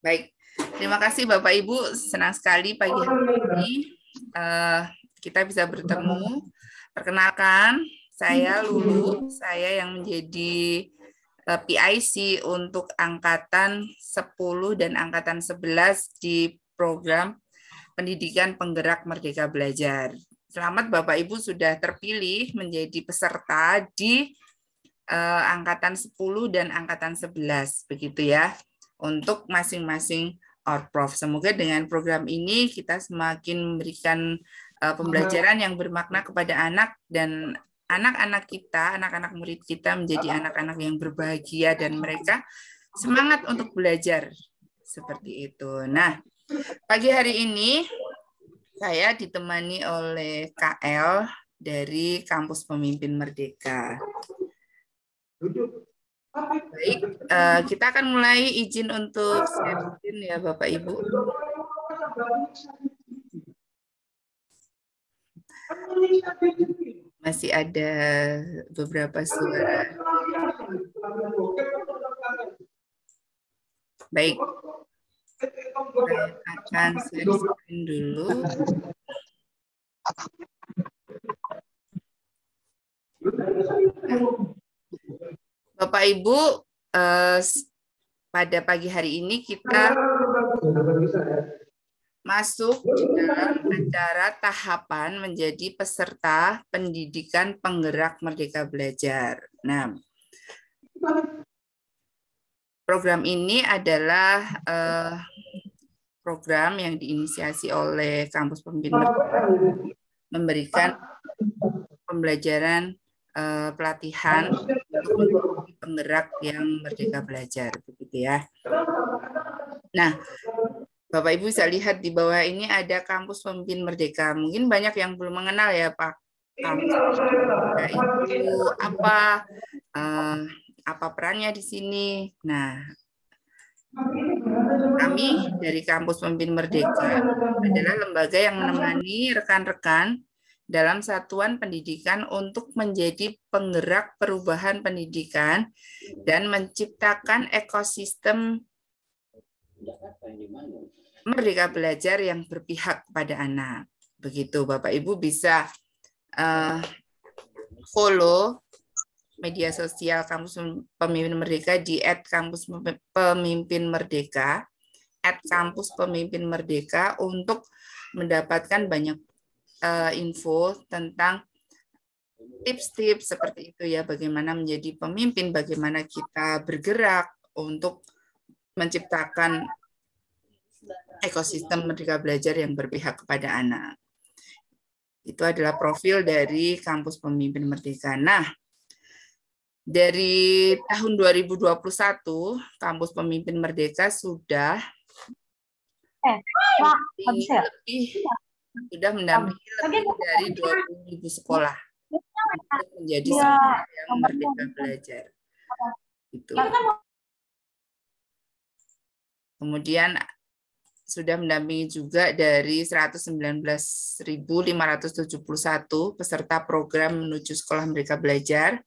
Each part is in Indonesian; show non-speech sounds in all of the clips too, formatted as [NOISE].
Baik, terima kasih Bapak Ibu. Senang sekali pagi hari ini uh, kita bisa bertemu. Perkenalkan, saya Lulu, saya yang menjadi uh, eh, PIC untuk angkatan 10 dan angkatan 11 di program pendidikan penggerak Merdeka Belajar. Selamat Bapak Ibu sudah terpilih menjadi peserta di uh, angkatan 10 dan angkatan 11 begitu ya untuk masing-masing prof. Semoga dengan program ini kita semakin memberikan uh, pembelajaran yang bermakna kepada anak dan anak-anak kita, anak-anak murid kita menjadi anak-anak yang berbahagia dan mereka semangat untuk belajar seperti itu. Nah, pagi hari ini saya ditemani oleh KL dari Kampus Pemimpin Merdeka. Baik, uh, kita akan mulai izin untuk sharein ya Bapak Ibu. Masih ada beberapa suara. Baik, saya akan share dulu. Nah. Bapak Ibu, eh, pada pagi hari ini kita masuk dalam acara tahapan menjadi peserta pendidikan penggerak Merdeka Belajar. Nah, program ini adalah eh, program yang diinisiasi oleh kampus pembina memberikan pembelajaran eh, pelatihan untuk penggerak yang merdeka belajar begitu ya. Nah, Bapak Ibu bisa lihat di bawah ini ada kampus pemimpin merdeka. Mungkin banyak yang belum mengenal ya Pak kampus itu apa eh, apa perannya di sini. Nah, kami dari kampus pemimpin merdeka adalah lembaga yang menemani rekan-rekan dalam satuan pendidikan untuk menjadi penggerak perubahan pendidikan dan menciptakan ekosistem merdeka belajar yang berpihak pada anak. Begitu Bapak Ibu bisa uh, follow media sosial kampus pemimpin merdeka di at kampus pemimpin merdeka at kampus pemimpin merdeka untuk mendapatkan banyak uh, info tentang tips-tips seperti itu ya bagaimana menjadi pemimpin, bagaimana kita bergerak untuk menciptakan ekosistem merdeka belajar yang berpihak kepada anak. Itu adalah profil dari kampus pemimpin merdeka. Nah, dari tahun 2021 kampus pemimpin merdeka sudah eh, ya? lebih, lebih sudah mendampingi lebih dari 20 ribu sekolah menjadi iya. sekolah yang merdeka belajar. Itu. Kemudian sudah mendampingi juga dari 119.571 peserta program menuju sekolah mereka belajar.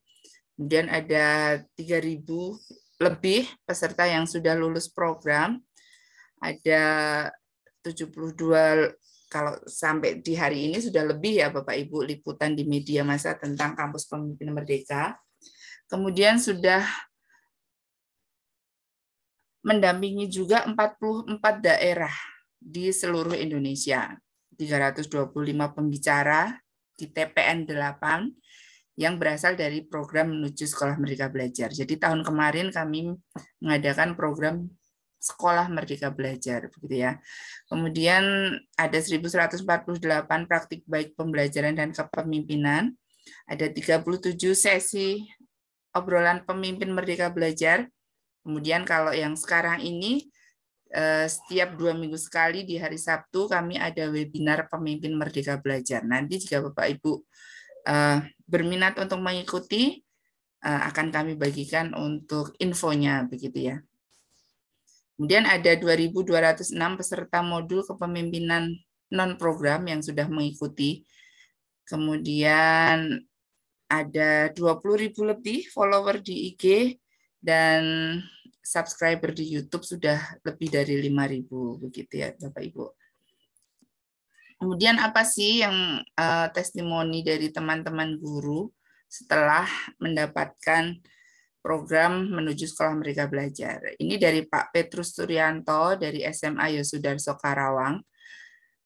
Kemudian ada 3.000 lebih peserta yang sudah lulus program. Ada 72 kalau sampai di hari ini sudah lebih ya Bapak Ibu liputan di media masa tentang kampus pemimpin merdeka. Kemudian sudah mendampingi juga 44 daerah di seluruh Indonesia. 325 pembicara di TPN 8 yang berasal dari program menuju sekolah mereka belajar. Jadi tahun kemarin kami mengadakan program Sekolah Merdeka Belajar begitu ya. Kemudian ada 1148 praktik baik pembelajaran dan kepemimpinan. Ada 37 sesi obrolan pemimpin Merdeka Belajar. Kemudian kalau yang sekarang ini eh, setiap dua minggu sekali di hari Sabtu kami ada webinar pemimpin Merdeka Belajar. Nanti jika Bapak Ibu eh, berminat untuk mengikuti eh, akan kami bagikan untuk infonya begitu ya. Kemudian ada 2.206 peserta modul kepemimpinan non-program yang sudah mengikuti. Kemudian ada 20.000 lebih follower di IG dan subscriber di YouTube sudah lebih dari 5.000 begitu ya Bapak Ibu. Kemudian apa sih yang uh, testimoni dari teman-teman guru setelah mendapatkan program menuju sekolah mereka belajar. Ini dari Pak Petrus Suryanto dari SMA Yosudarso Karawang.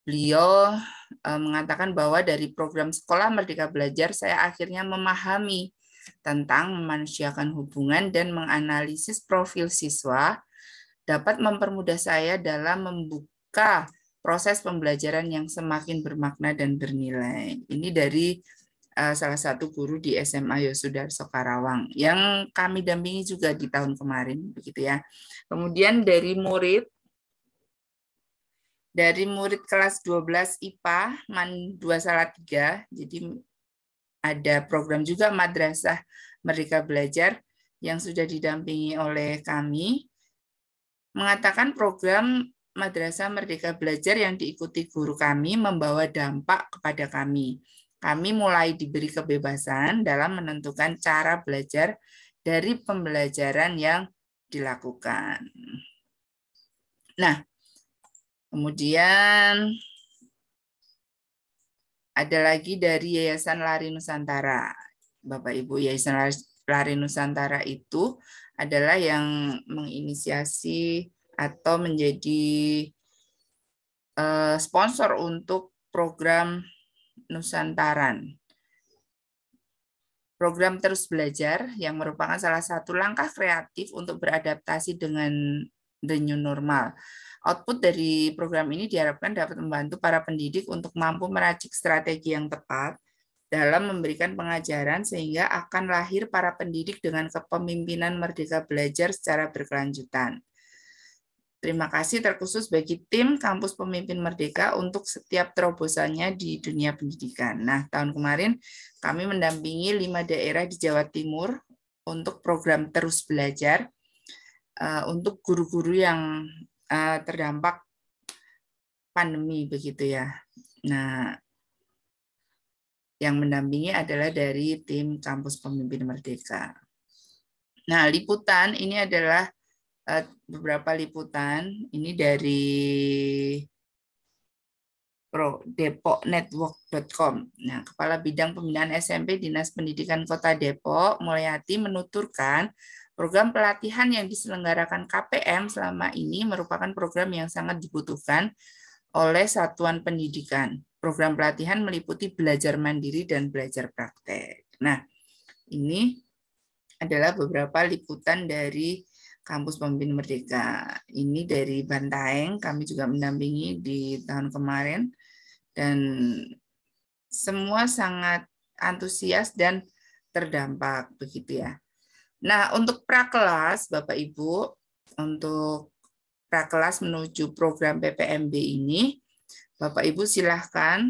Beliau eh, mengatakan bahwa dari program sekolah merdeka belajar saya akhirnya memahami tentang memanusiakan hubungan dan menganalisis profil siswa dapat mempermudah saya dalam membuka proses pembelajaran yang semakin bermakna dan bernilai. Ini dari Eh, salah satu guru di SMA Yosudar Sokarawang yang kami dampingi juga di tahun kemarin begitu ya. Kemudian dari murid dari murid kelas 12 IPA MAN 2 Salatiga. Jadi ada program juga Madrasah Merdeka Belajar yang sudah didampingi oleh kami mengatakan program Madrasah Merdeka Belajar yang diikuti guru kami membawa dampak kepada kami kami mulai diberi kebebasan dalam menentukan cara belajar dari pembelajaran yang dilakukan. Nah, kemudian ada lagi dari Yayasan Lari Nusantara. Bapak Ibu Yayasan Lari Nusantara itu adalah yang menginisiasi atau menjadi eh, sponsor untuk program Nusantaran. Program Terus Belajar yang merupakan salah satu langkah kreatif untuk beradaptasi dengan the new normal. Output dari program ini diharapkan dapat membantu para pendidik untuk mampu meracik strategi yang tepat dalam memberikan pengajaran sehingga akan lahir para pendidik dengan kepemimpinan merdeka belajar secara berkelanjutan. Terima kasih terkhusus bagi tim Kampus Pemimpin Merdeka untuk setiap terobosannya di dunia pendidikan. Nah, tahun kemarin kami mendampingi lima daerah di Jawa Timur untuk program terus belajar uh, untuk guru-guru yang uh, terdampak pandemi begitu ya. Nah, yang mendampingi adalah dari tim Kampus Pemimpin Merdeka. Nah, liputan ini adalah Eh, beberapa liputan ini dari pro depoknetwork.com. Nah, Kepala Bidang Pembinaan SMP Dinas Pendidikan Kota Depok, Mulyati menuturkan program pelatihan yang diselenggarakan KPM selama ini merupakan program yang sangat dibutuhkan oleh satuan pendidikan. Program pelatihan meliputi belajar mandiri dan belajar praktek. Nah, ini adalah beberapa liputan dari Kampus Pemimpin Merdeka ini dari Bantaeng. Kami juga mendampingi di tahun kemarin dan semua sangat antusias dan terdampak begitu ya. Nah, untuk prakelas Bapak Ibu, untuk prakelas menuju program PPMB ini, Bapak Ibu silahkan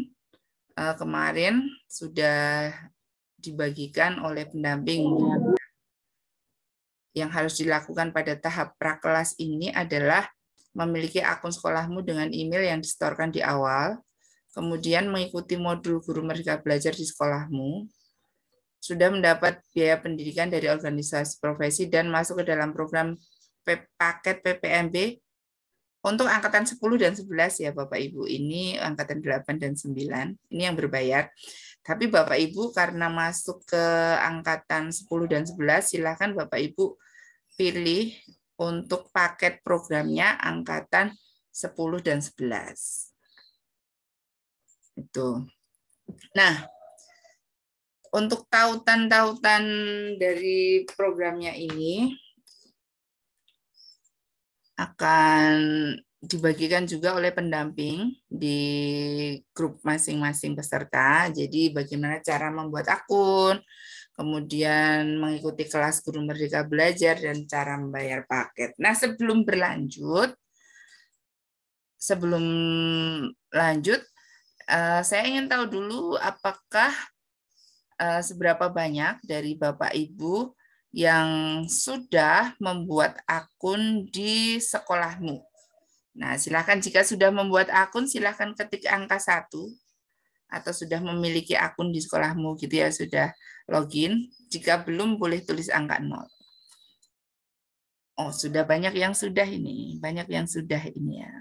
eh, kemarin sudah dibagikan oleh pendamping yang harus dilakukan pada tahap prakelas ini adalah memiliki akun sekolahmu dengan email yang disetorkan di awal, kemudian mengikuti modul guru merdeka belajar di sekolahmu, sudah mendapat biaya pendidikan dari organisasi profesi dan masuk ke dalam program paket PPMB untuk angkatan 10 dan 11 ya Bapak Ibu ini angkatan 8 dan 9 ini yang berbayar. Tapi Bapak Ibu karena masuk ke angkatan 10 dan 11 silahkan Bapak Ibu pilih untuk paket programnya angkatan 10 dan 11. Itu. Nah, untuk tautan-tautan dari programnya ini akan dibagikan juga oleh pendamping di grup masing-masing peserta. Jadi bagaimana cara membuat akun, kemudian mengikuti kelas guru merdeka belajar dan cara membayar paket. Nah, sebelum berlanjut, sebelum lanjut, eh, saya ingin tahu dulu apakah eh, seberapa banyak dari Bapak Ibu yang sudah membuat akun di sekolahmu. Nah, silakan jika sudah membuat akun, silakan ketik angka satu atau sudah memiliki akun di sekolahmu gitu ya, sudah login. Jika belum boleh tulis angka 0. Oh, sudah banyak yang sudah ini, banyak yang sudah ini ya.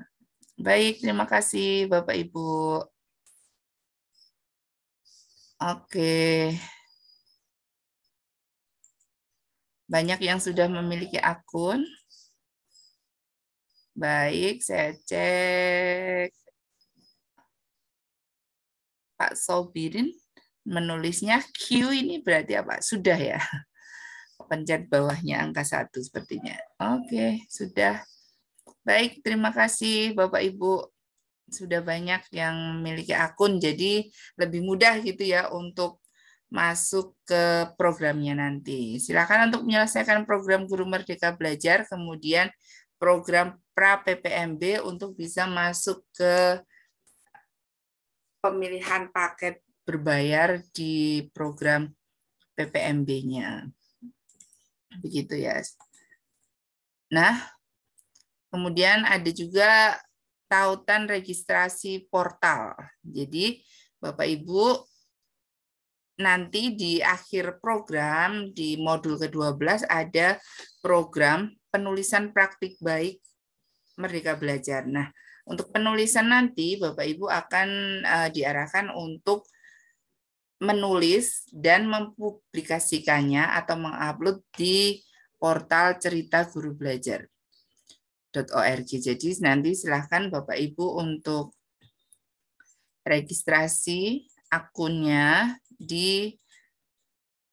Baik, terima kasih Bapak Ibu. Oke. Banyak yang sudah memiliki akun. Baik, saya cek. Pak Sobirin menulisnya Q ini berarti apa? Sudah ya. Pencet bawahnya angka satu sepertinya. Oke, sudah. Baik, terima kasih Bapak Ibu sudah banyak yang memiliki akun jadi lebih mudah gitu ya untuk masuk ke programnya nanti. Silakan untuk menyelesaikan program Guru Merdeka Belajar kemudian program pra PPMB untuk bisa masuk ke pemilihan paket berbayar di program PPMB-nya. Begitu ya. Nah, kemudian ada juga tautan registrasi portal. Jadi, Bapak Ibu nanti di akhir program di modul ke-12 ada program penulisan praktik baik Merdeka Belajar. Nah, untuk penulisan nanti Bapak Ibu akan uh, diarahkan untuk menulis dan mempublikasikannya atau mengupload di portal cerita guru belajar.org. Jadi nanti silahkan Bapak Ibu untuk registrasi akunnya di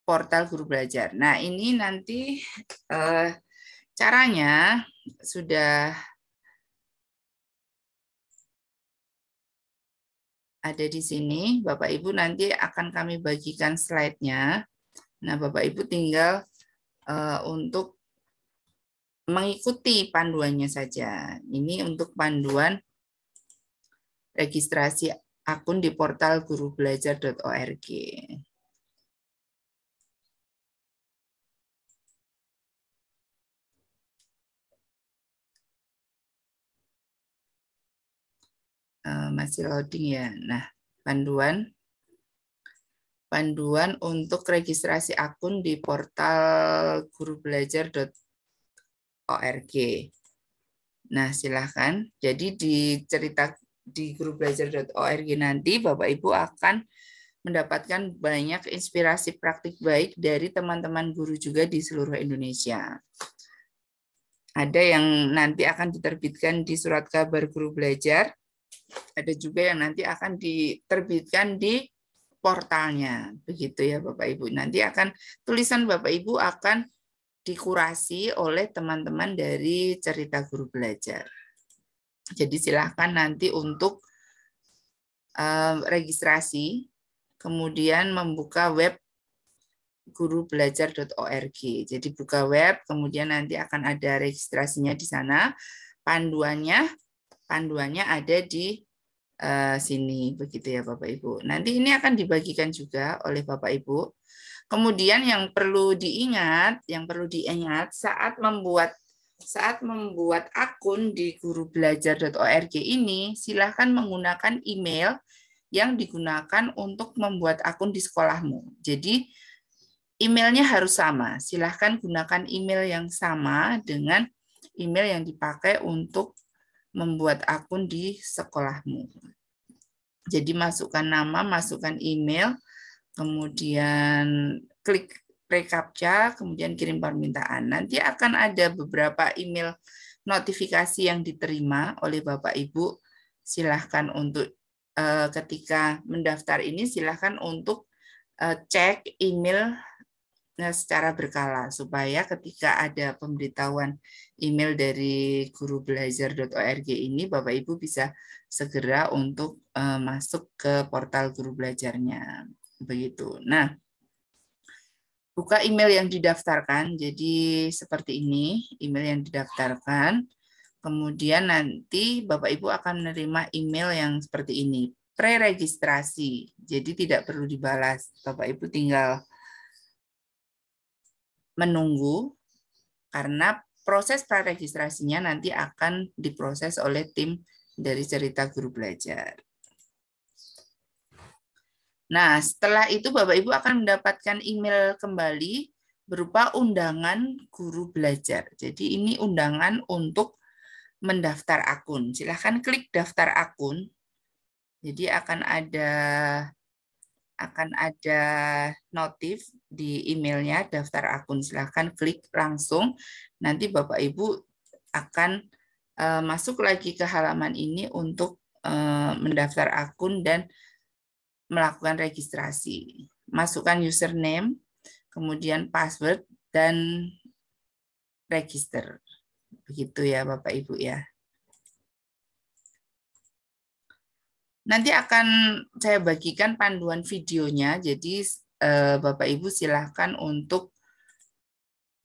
portal guru belajar. Nah ini nanti uh, caranya sudah ada di sini. Bapak Ibu nanti akan kami bagikan slide-nya. Nah, Bapak Ibu tinggal uh, untuk mengikuti panduannya saja. Ini untuk panduan registrasi akun di portal gurubelajar.org. Eh, masih loading ya. Nah, panduan panduan untuk registrasi akun di portal gurubelajar.org. Nah, silahkan. Jadi di cerita di gurubelajar.org nanti Bapak Ibu akan mendapatkan banyak inspirasi praktik baik dari teman-teman guru juga di seluruh Indonesia. Ada yang nanti akan diterbitkan di surat kabar guru belajar, ada juga yang nanti akan diterbitkan di portalnya. Begitu ya Bapak Ibu. Nanti akan tulisan Bapak Ibu akan dikurasi oleh teman-teman dari cerita guru belajar. Jadi silahkan nanti untuk uh, registrasi, kemudian membuka web gurubelajar.org. Jadi buka web, kemudian nanti akan ada registrasinya di sana, panduannya, panduannya ada di eh, sini begitu ya Bapak Ibu. Nanti ini akan dibagikan juga oleh Bapak Ibu. Kemudian yang perlu diingat, yang perlu diingat saat membuat saat membuat akun di gurubelajar.org ini silahkan menggunakan email yang digunakan untuk membuat akun di sekolahmu. Jadi emailnya harus sama. Silahkan gunakan email yang sama dengan email yang dipakai untuk membuat akun di sekolahmu. Jadi masukkan nama, masukkan email, kemudian klik recaptcha, kemudian kirim permintaan. Nanti akan ada beberapa email notifikasi yang diterima oleh Bapak Ibu. Silahkan untuk eh, ketika mendaftar ini silahkan untuk eh, cek email eh, secara berkala supaya ketika ada pemberitahuan email dari gurubelajar.org ini Bapak Ibu bisa segera untuk uh, masuk ke portal guru belajarnya. Begitu. Nah, buka email yang didaftarkan. Jadi seperti ini, email yang didaftarkan. Kemudian nanti Bapak Ibu akan menerima email yang seperti ini, pre-registrasi. Jadi tidak perlu dibalas. Bapak Ibu tinggal menunggu karena proses praregistrasinya nanti akan diproses oleh tim dari cerita guru belajar. Nah, setelah itu Bapak Ibu akan mendapatkan email kembali berupa undangan guru belajar. Jadi ini undangan untuk mendaftar akun. Silahkan klik daftar akun. Jadi akan ada akan ada notif di emailnya daftar akun. Silahkan klik langsung. Nanti Bapak Ibu akan uh, masuk lagi ke halaman ini untuk uh, mendaftar akun dan melakukan registrasi. Masukkan username, kemudian password dan register. Begitu ya Bapak Ibu ya. Nanti akan saya bagikan panduan videonya, jadi eh, Bapak Ibu silahkan untuk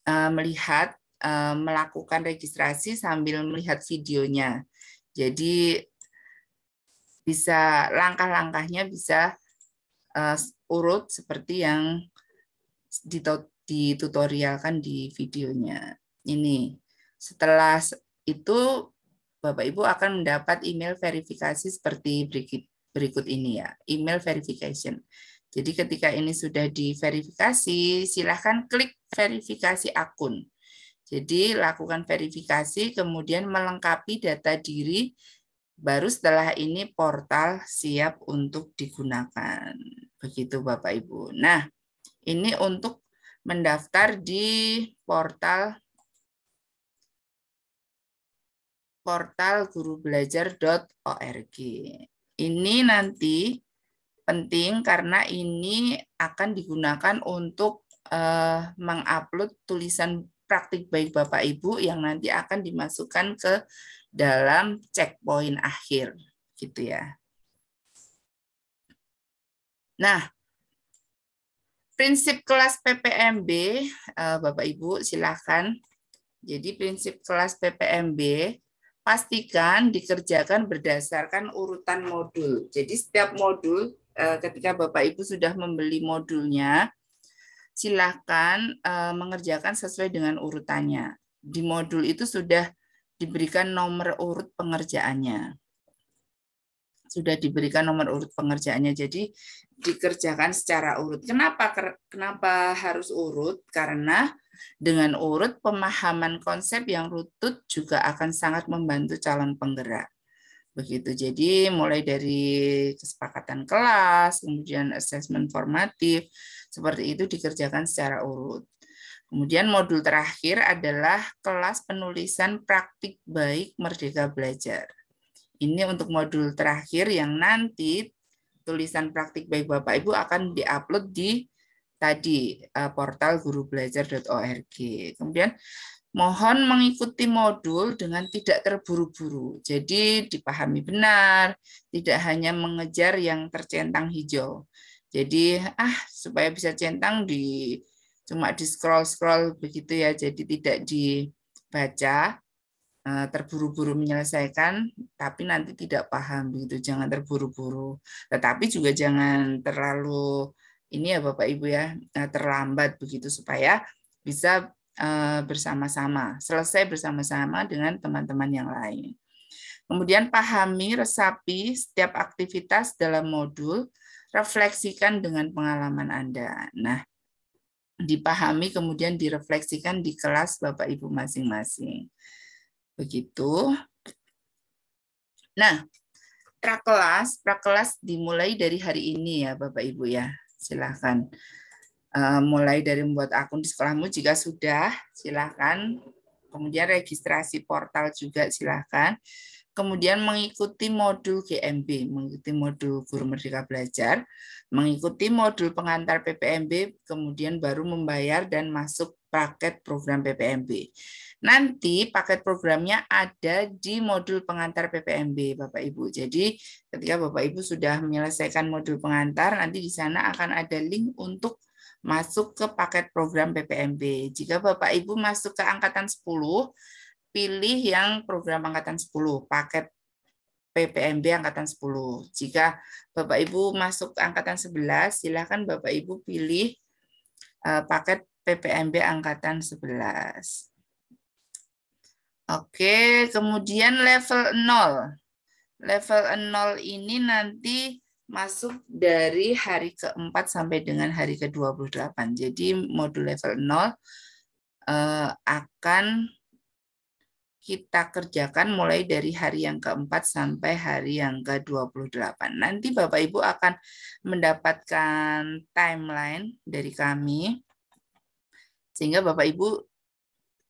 eh, melihat, eh, melakukan registrasi sambil melihat videonya. Jadi bisa langkah-langkahnya bisa urut seperti yang ditutorialkan di videonya. Ini setelah itu Bapak Ibu akan mendapat email verifikasi seperti berikut, ini ya, email verification. Jadi ketika ini sudah diverifikasi, silahkan klik verifikasi akun. Jadi lakukan verifikasi, kemudian melengkapi data diri, baru setelah ini portal siap untuk digunakan. Begitu Bapak Ibu. Nah, ini untuk mendaftar di portal portal gurubelajar.org. Ini nanti penting karena ini akan digunakan untuk uh, mengupload tulisan praktik baik Bapak Ibu yang nanti akan dimasukkan ke dalam checkpoint akhir gitu ya. Nah, prinsip kelas PPMB eh, Bapak Ibu silakan. Jadi prinsip kelas PPMB pastikan dikerjakan berdasarkan urutan modul. Jadi setiap modul eh, ketika Bapak Ibu sudah membeli modulnya, silahkan eh, mengerjakan sesuai dengan urutannya. Di modul itu sudah diberikan nomor urut pengerjaannya. Sudah diberikan nomor urut pengerjaannya. Jadi dikerjakan secara urut. Kenapa kenapa harus urut? Karena dengan urut, pemahaman konsep yang rutut juga akan sangat membantu calon penggerak. Begitu, jadi mulai dari kesepakatan kelas, kemudian asesmen formatif, seperti itu dikerjakan secara urut. Kemudian modul terakhir adalah kelas penulisan praktik baik Merdeka Belajar. Ini untuk modul terakhir yang nanti tulisan praktik baik Bapak Ibu akan diupload di tadi eh, portal gurubelajar.org. Kemudian mohon mengikuti modul dengan tidak terburu-buru. Jadi dipahami benar, tidak hanya mengejar yang tercentang hijau. Jadi ah supaya bisa centang di cuma di scroll-scroll begitu ya. Jadi tidak dibaca eh, terburu-buru menyelesaikan tapi nanti tidak paham begitu jangan terburu-buru tetapi juga jangan terlalu ini ya Bapak Ibu ya eh, terlambat begitu supaya bisa eh, bersama-sama, selesai bersama-sama dengan teman-teman yang lain. Kemudian pahami, resapi setiap aktivitas dalam modul, refleksikan dengan pengalaman Anda. Nah, dipahami kemudian direfleksikan di kelas Bapak Ibu masing-masing. Begitu. Nah, prakelas, prakelas dimulai dari hari ini ya Bapak Ibu ya silahkan uh, mulai dari membuat akun di sekolahmu jika sudah silahkan kemudian registrasi portal juga silahkan kemudian mengikuti modul GMB mengikuti modul guru merdeka belajar mengikuti modul pengantar PPMB, kemudian baru membayar dan masuk paket program PPMB. Nanti paket programnya ada di modul pengantar PPMB, Bapak Ibu. Jadi ketika Bapak Ibu sudah menyelesaikan modul pengantar, nanti di sana akan ada link untuk masuk ke paket program PPMB. Jika Bapak Ibu masuk ke angkatan 10, pilih yang program angkatan 10, paket PPMB angkatan 10. Jika Bapak Ibu masuk ke angkatan 11, silakan Bapak Ibu pilih eh, paket PPMB angkatan 11. Oke, kemudian level 0. Level 0 ini nanti masuk dari hari keempat sampai dengan hari ke-28. Jadi modul level 0 eh, akan kita kerjakan mulai dari hari yang keempat sampai hari yang ke-28. Nanti Bapak Ibu akan mendapatkan timeline dari kami. Sehingga Bapak Ibu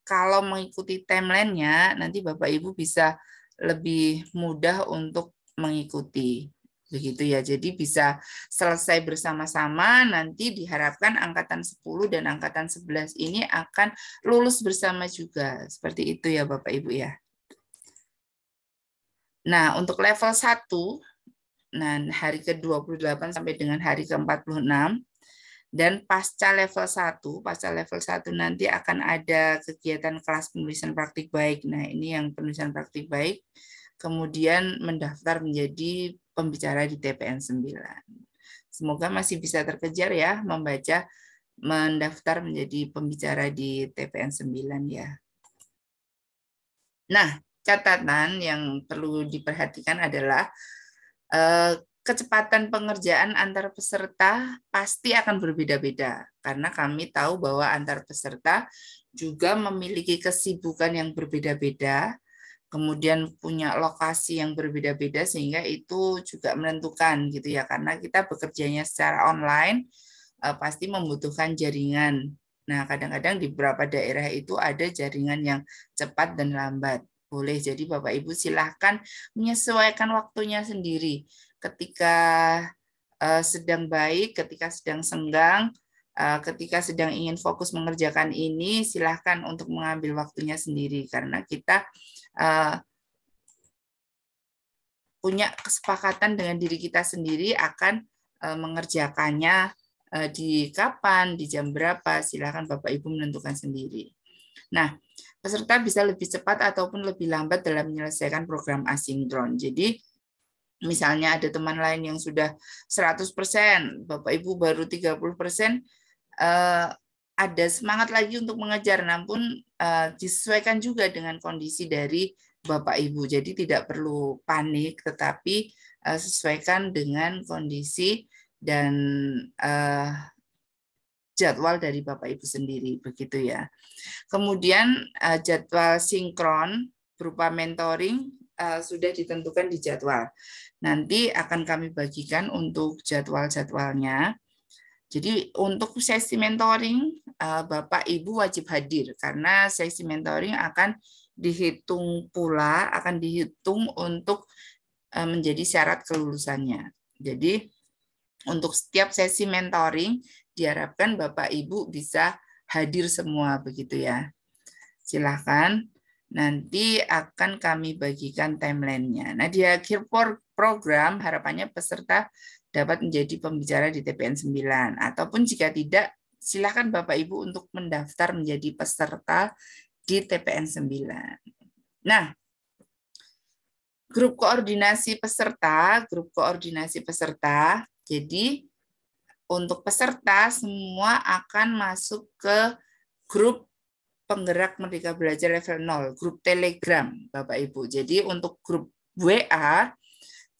kalau mengikuti timelinenya, nanti Bapak Ibu bisa lebih mudah untuk mengikuti begitu ya. Jadi bisa selesai bersama-sama nanti diharapkan angkatan 10 dan angkatan 11 ini akan lulus bersama juga. Seperti itu ya Bapak Ibu ya. Nah, untuk level 1 nah hari ke-28 sampai dengan hari ke-46 dan pasca level 1, pasca level 1 nanti akan ada kegiatan kelas penulisan praktik baik. Nah, ini yang penulisan praktik baik kemudian mendaftar menjadi pembicara di TPN 9. Semoga masih bisa terkejar ya membaca mendaftar menjadi pembicara di TPN 9 ya. Nah, catatan yang perlu diperhatikan adalah eh, kecepatan pengerjaan antar peserta pasti akan berbeda-beda karena kami tahu bahwa antar peserta juga memiliki kesibukan yang berbeda-beda kemudian punya lokasi yang berbeda-beda sehingga itu juga menentukan gitu ya karena kita bekerjanya secara online eh, pasti membutuhkan jaringan. Nah, kadang-kadang di beberapa daerah itu ada jaringan yang cepat dan lambat. Boleh jadi Bapak Ibu silahkan menyesuaikan waktunya sendiri. Ketika eh, sedang baik, ketika sedang senggang, eh, ketika sedang ingin fokus mengerjakan ini, silahkan untuk mengambil waktunya sendiri karena kita Eh, punya kesepakatan dengan diri kita sendiri akan eh, mengerjakannya eh, di kapan, di jam berapa, silakan Bapak Ibu menentukan sendiri. Nah, peserta bisa lebih cepat ataupun lebih lambat dalam menyelesaikan program asinkron. Jadi, misalnya ada teman lain yang sudah 100%, Bapak Ibu baru 30%, ada semangat lagi untuk mengejar, namun uh, disesuaikan juga dengan kondisi dari Bapak Ibu. Jadi tidak perlu panik, tetapi uh, sesuaikan dengan kondisi dan uh, jadwal dari Bapak Ibu sendiri, begitu ya. Kemudian uh, jadwal sinkron berupa mentoring uh, sudah ditentukan di jadwal. Nanti akan kami bagikan untuk jadwal-jadwalnya. Jadi untuk sesi mentoring, eh, Bapak Ibu wajib hadir karena sesi mentoring akan dihitung pula, akan dihitung untuk eh, menjadi syarat kelulusannya. Jadi untuk setiap sesi mentoring diharapkan Bapak Ibu bisa hadir semua begitu ya. Silakan nanti akan kami bagikan timelinenya. Nah di akhir program harapannya peserta dapat menjadi pembicara di TPN 9 ataupun jika tidak silakan Bapak Ibu untuk mendaftar menjadi peserta di TPN 9. Nah, grup koordinasi peserta, grup koordinasi peserta. Jadi untuk peserta semua akan masuk ke grup penggerak Merdeka Belajar level 0, grup Telegram Bapak Ibu. Jadi untuk grup WA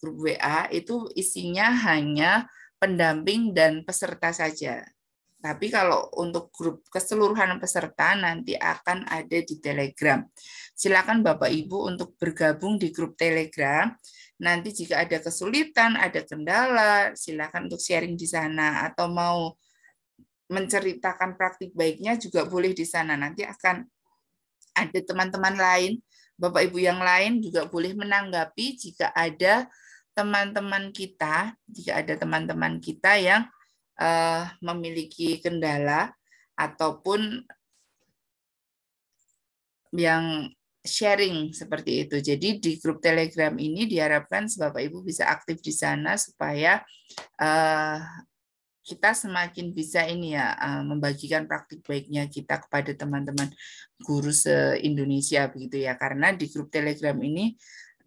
grup WA itu isinya hanya pendamping dan peserta saja. Tapi kalau untuk grup keseluruhan peserta nanti akan ada di Telegram. Silakan Bapak Ibu untuk bergabung di grup Telegram. Nanti jika ada kesulitan, ada kendala, silakan untuk sharing di sana atau mau menceritakan praktik baiknya juga boleh di sana. Nanti akan ada teman-teman lain, Bapak Ibu yang lain juga boleh menanggapi jika ada teman-teman kita, jika ada teman-teman kita yang uh, memiliki kendala ataupun yang sharing seperti itu. Jadi di grup Telegram ini diharapkan Bapak Ibu bisa aktif di sana supaya uh, kita semakin bisa ini ya uh, membagikan praktik baiknya kita kepada teman-teman guru se-Indonesia begitu ya. Karena di grup Telegram ini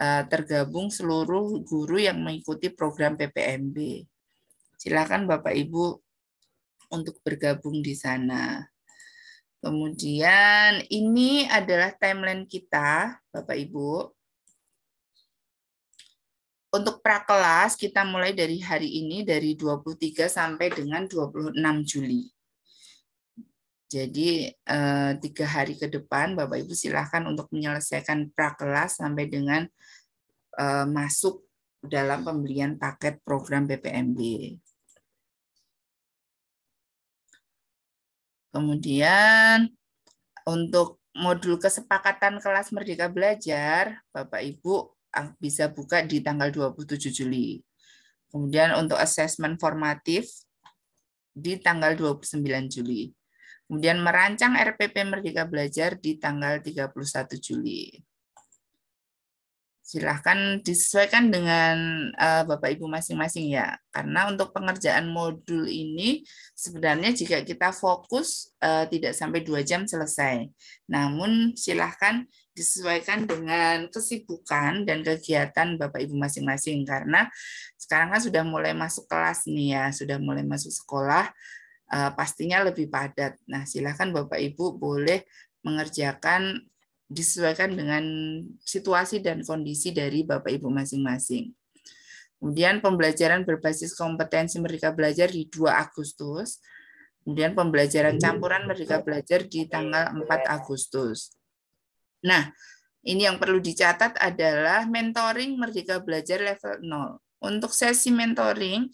Eh, tergabung seluruh guru yang mengikuti program PPMB. Silakan Bapak Ibu untuk bergabung di sana. Kemudian ini adalah timeline kita, Bapak Ibu. Untuk prakelas kita mulai dari hari ini dari 23 sampai dengan 26 Juli. Jadi eh, tiga hari ke depan Bapak Ibu silahkan untuk menyelesaikan prakelas sampai dengan eh, masuk dalam pembelian paket program BPMB. Kemudian untuk modul kesepakatan kelas Merdeka Belajar, Bapak Ibu ah, bisa buka di tanggal 27 Juli. Kemudian untuk asesmen formatif di tanggal 29 Juli. Kemudian merancang RPP Merdeka Belajar di tanggal 31 Juli. Silahkan disesuaikan dengan uh, Bapak Ibu masing-masing ya. Karena untuk pengerjaan modul ini sebenarnya jika kita fokus uh, tidak sampai dua jam selesai. Namun silahkan disesuaikan dengan kesibukan dan kegiatan Bapak Ibu masing-masing karena sekarang kan sudah mulai masuk kelas nih ya, sudah mulai masuk sekolah. Eh, pastinya lebih padat. Nah, silakan Bapak Ibu boleh mengerjakan disesuaikan dengan situasi dan kondisi dari Bapak Ibu masing-masing. Kemudian pembelajaran berbasis kompetensi mereka Belajar di 2 Agustus. Kemudian pembelajaran campuran mereka Belajar di tanggal 4 Agustus. Nah, ini yang perlu dicatat adalah mentoring Merdeka Belajar level 0. Untuk sesi mentoring,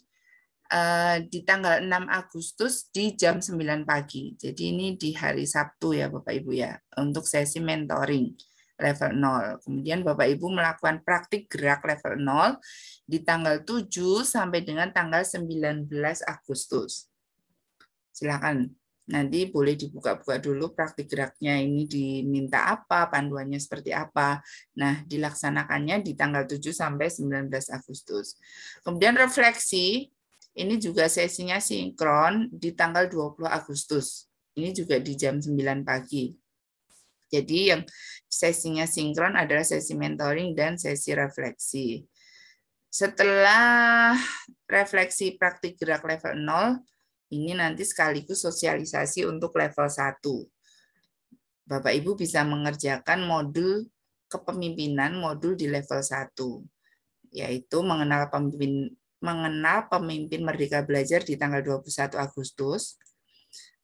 Eh, di tanggal 6 Agustus di jam 9 pagi. Jadi ini di hari Sabtu ya Bapak Ibu ya untuk sesi mentoring level 0. Kemudian Bapak Ibu melakukan praktik gerak level 0 di tanggal 7 sampai dengan tanggal 19 Agustus. Silakan nanti boleh dibuka-buka dulu praktik geraknya ini diminta apa, panduannya seperti apa. Nah, dilaksanakannya di tanggal 7 sampai 19 Agustus. Kemudian refleksi ini juga sesinya sinkron di tanggal 20 Agustus. Ini juga di jam 9 pagi. Jadi yang sesinya sinkron adalah sesi mentoring dan sesi refleksi. Setelah refleksi praktik gerak level 0, ini nanti sekaligus sosialisasi untuk level 1. Bapak Ibu bisa mengerjakan modul kepemimpinan modul di level 1, yaitu mengenal pemimpin mengenal pemimpin Merdeka Belajar di tanggal 21 Agustus,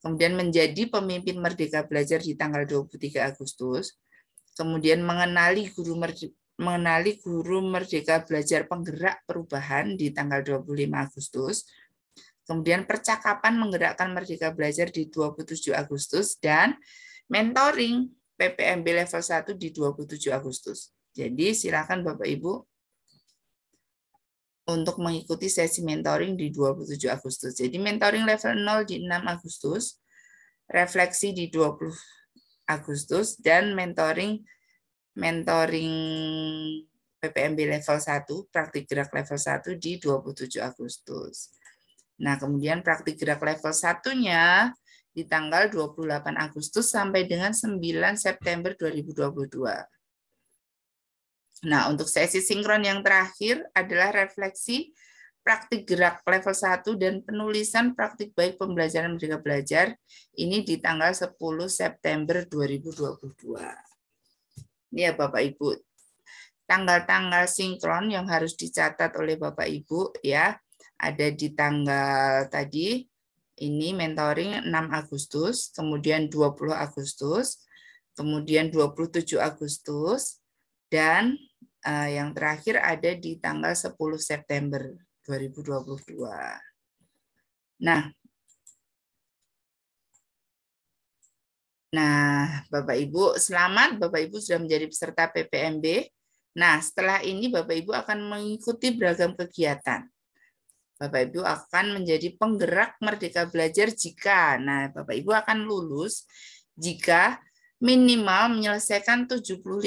kemudian menjadi pemimpin Merdeka Belajar di tanggal 23 Agustus, kemudian mengenali guru merdeka, mengenali guru Merdeka Belajar Penggerak Perubahan di tanggal 25 Agustus, kemudian percakapan menggerakkan Merdeka Belajar di 27 Agustus, dan mentoring PPMB level 1 di 27 Agustus. Jadi silakan Bapak Ibu untuk mengikuti sesi mentoring di 27 Agustus. Jadi mentoring level 0 di 6 Agustus, refleksi di 20 Agustus dan mentoring mentoring PPMB level 1, praktik gerak level 1 di 27 Agustus. Nah, kemudian praktik gerak level satunya nya di tanggal 28 Agustus sampai dengan 9 September 2022. Nah, untuk sesi sinkron yang terakhir adalah refleksi praktik gerak level 1 dan penulisan praktik baik pembelajaran merdeka belajar ini di tanggal 10 September 2022. Ini ya Bapak Ibu, tanggal-tanggal sinkron yang harus dicatat oleh Bapak Ibu ya. Ada di tanggal tadi ini mentoring 6 Agustus, kemudian 20 Agustus, kemudian 27 Agustus, dan uh, yang terakhir ada di tanggal 10 September 2022. Nah, Nah, Bapak Ibu, selamat Bapak Ibu sudah menjadi peserta PPMB. Nah, setelah ini Bapak Ibu akan mengikuti beragam kegiatan. Bapak Ibu akan menjadi penggerak merdeka belajar jika, nah Bapak Ibu akan lulus jika minimal menyelesaikan 75%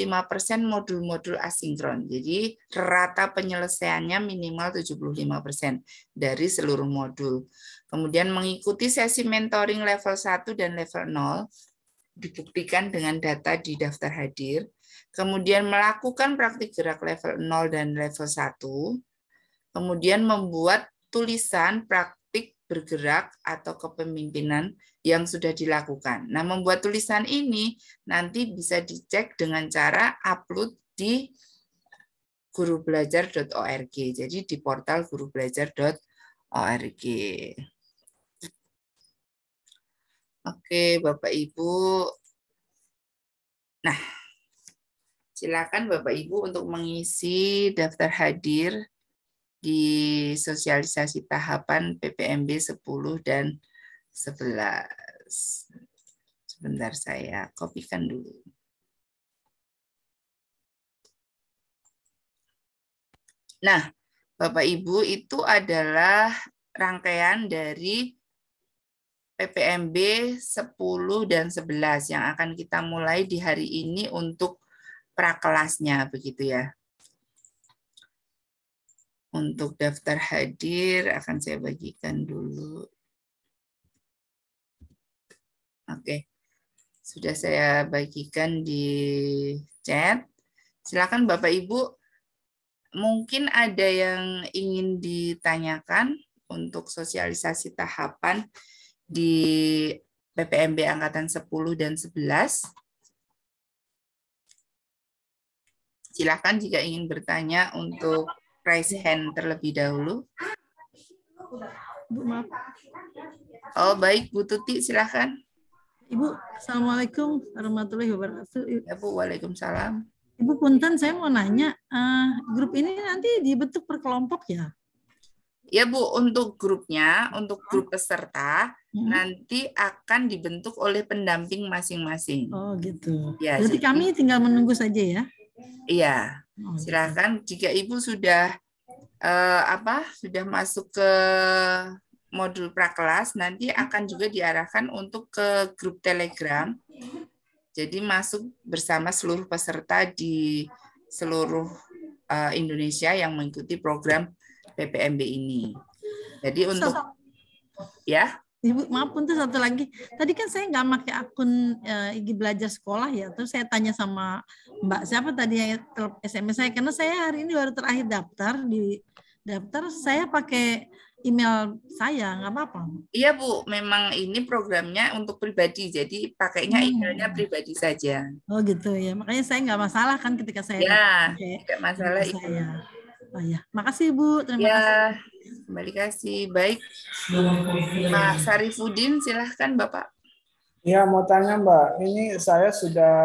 modul-modul asinkron. Jadi rata penyelesaiannya minimal 75% dari seluruh modul. Kemudian mengikuti sesi mentoring level 1 dan level 0 dibuktikan dengan data di daftar hadir. Kemudian melakukan praktik gerak level 0 dan level 1. Kemudian membuat tulisan praktik bergerak atau kepemimpinan yang sudah dilakukan. Nah, membuat tulisan ini nanti bisa dicek dengan cara upload di gurubelajar.org. Jadi di portal gurubelajar.org. Oke, Bapak Ibu. Nah, silakan Bapak Ibu untuk mengisi daftar hadir di sosialisasi tahapan PPMB 10 dan 11. Sebentar saya kopikan dulu. Nah, Bapak Ibu itu adalah rangkaian dari PPMB 10 dan 11 yang akan kita mulai di hari ini untuk prakelasnya begitu ya. Untuk daftar hadir akan saya bagikan dulu. Oke, sudah saya bagikan di chat. Silakan Bapak Ibu, mungkin ada yang ingin ditanyakan untuk sosialisasi tahapan di PPMB Angkatan 10 dan 11. Silakan jika ingin bertanya untuk raise iya. hand terlebih dahulu? Bu, maaf. Oh, baik Bu Tuti, silakan. Ibu, Assalamualaikum warahmatullahi wabarakatuh. Ya, Bu, Waalaikumsalam. Ibu Punten, saya mau nanya, uh, grup ini nanti dibentuk per kelompok ya? Ya Bu, untuk grupnya, untuk grup peserta, hmm. nanti akan dibentuk oleh pendamping masing-masing. Oh gitu. Ya, jadi, kami tinggal menunggu saja ya? Iya. Hmm. Silahkan jika Ibu sudah eh, apa sudah masuk ke modul prakelas nanti akan juga diarahkan untuk ke grup Telegram. Jadi masuk bersama seluruh peserta di seluruh uh, Indonesia yang mengikuti program PPMB ini. Jadi untuk so, ya Ibu, maaf untuk satu lagi. Tadi kan saya nggak pakai akun e, eh, IG belajar sekolah ya. Terus saya tanya sama Mbak siapa tadi yang SMS saya karena saya hari ini baru terakhir daftar di daftar saya pakai email saya nggak apa-apa. Iya Bu, memang ini programnya untuk pribadi, jadi pakainya hmm. emailnya pribadi saja. Oh gitu ya, makanya saya nggak masalah kan ketika saya. Ya, tidak masalah itu. Saya. Oh ya, makasih Bu, terima ya, kasih. Kembali kasih, baik. Pak Sarifudin, silahkan Bapak. Ya mau tanya Mbak, ini saya sudah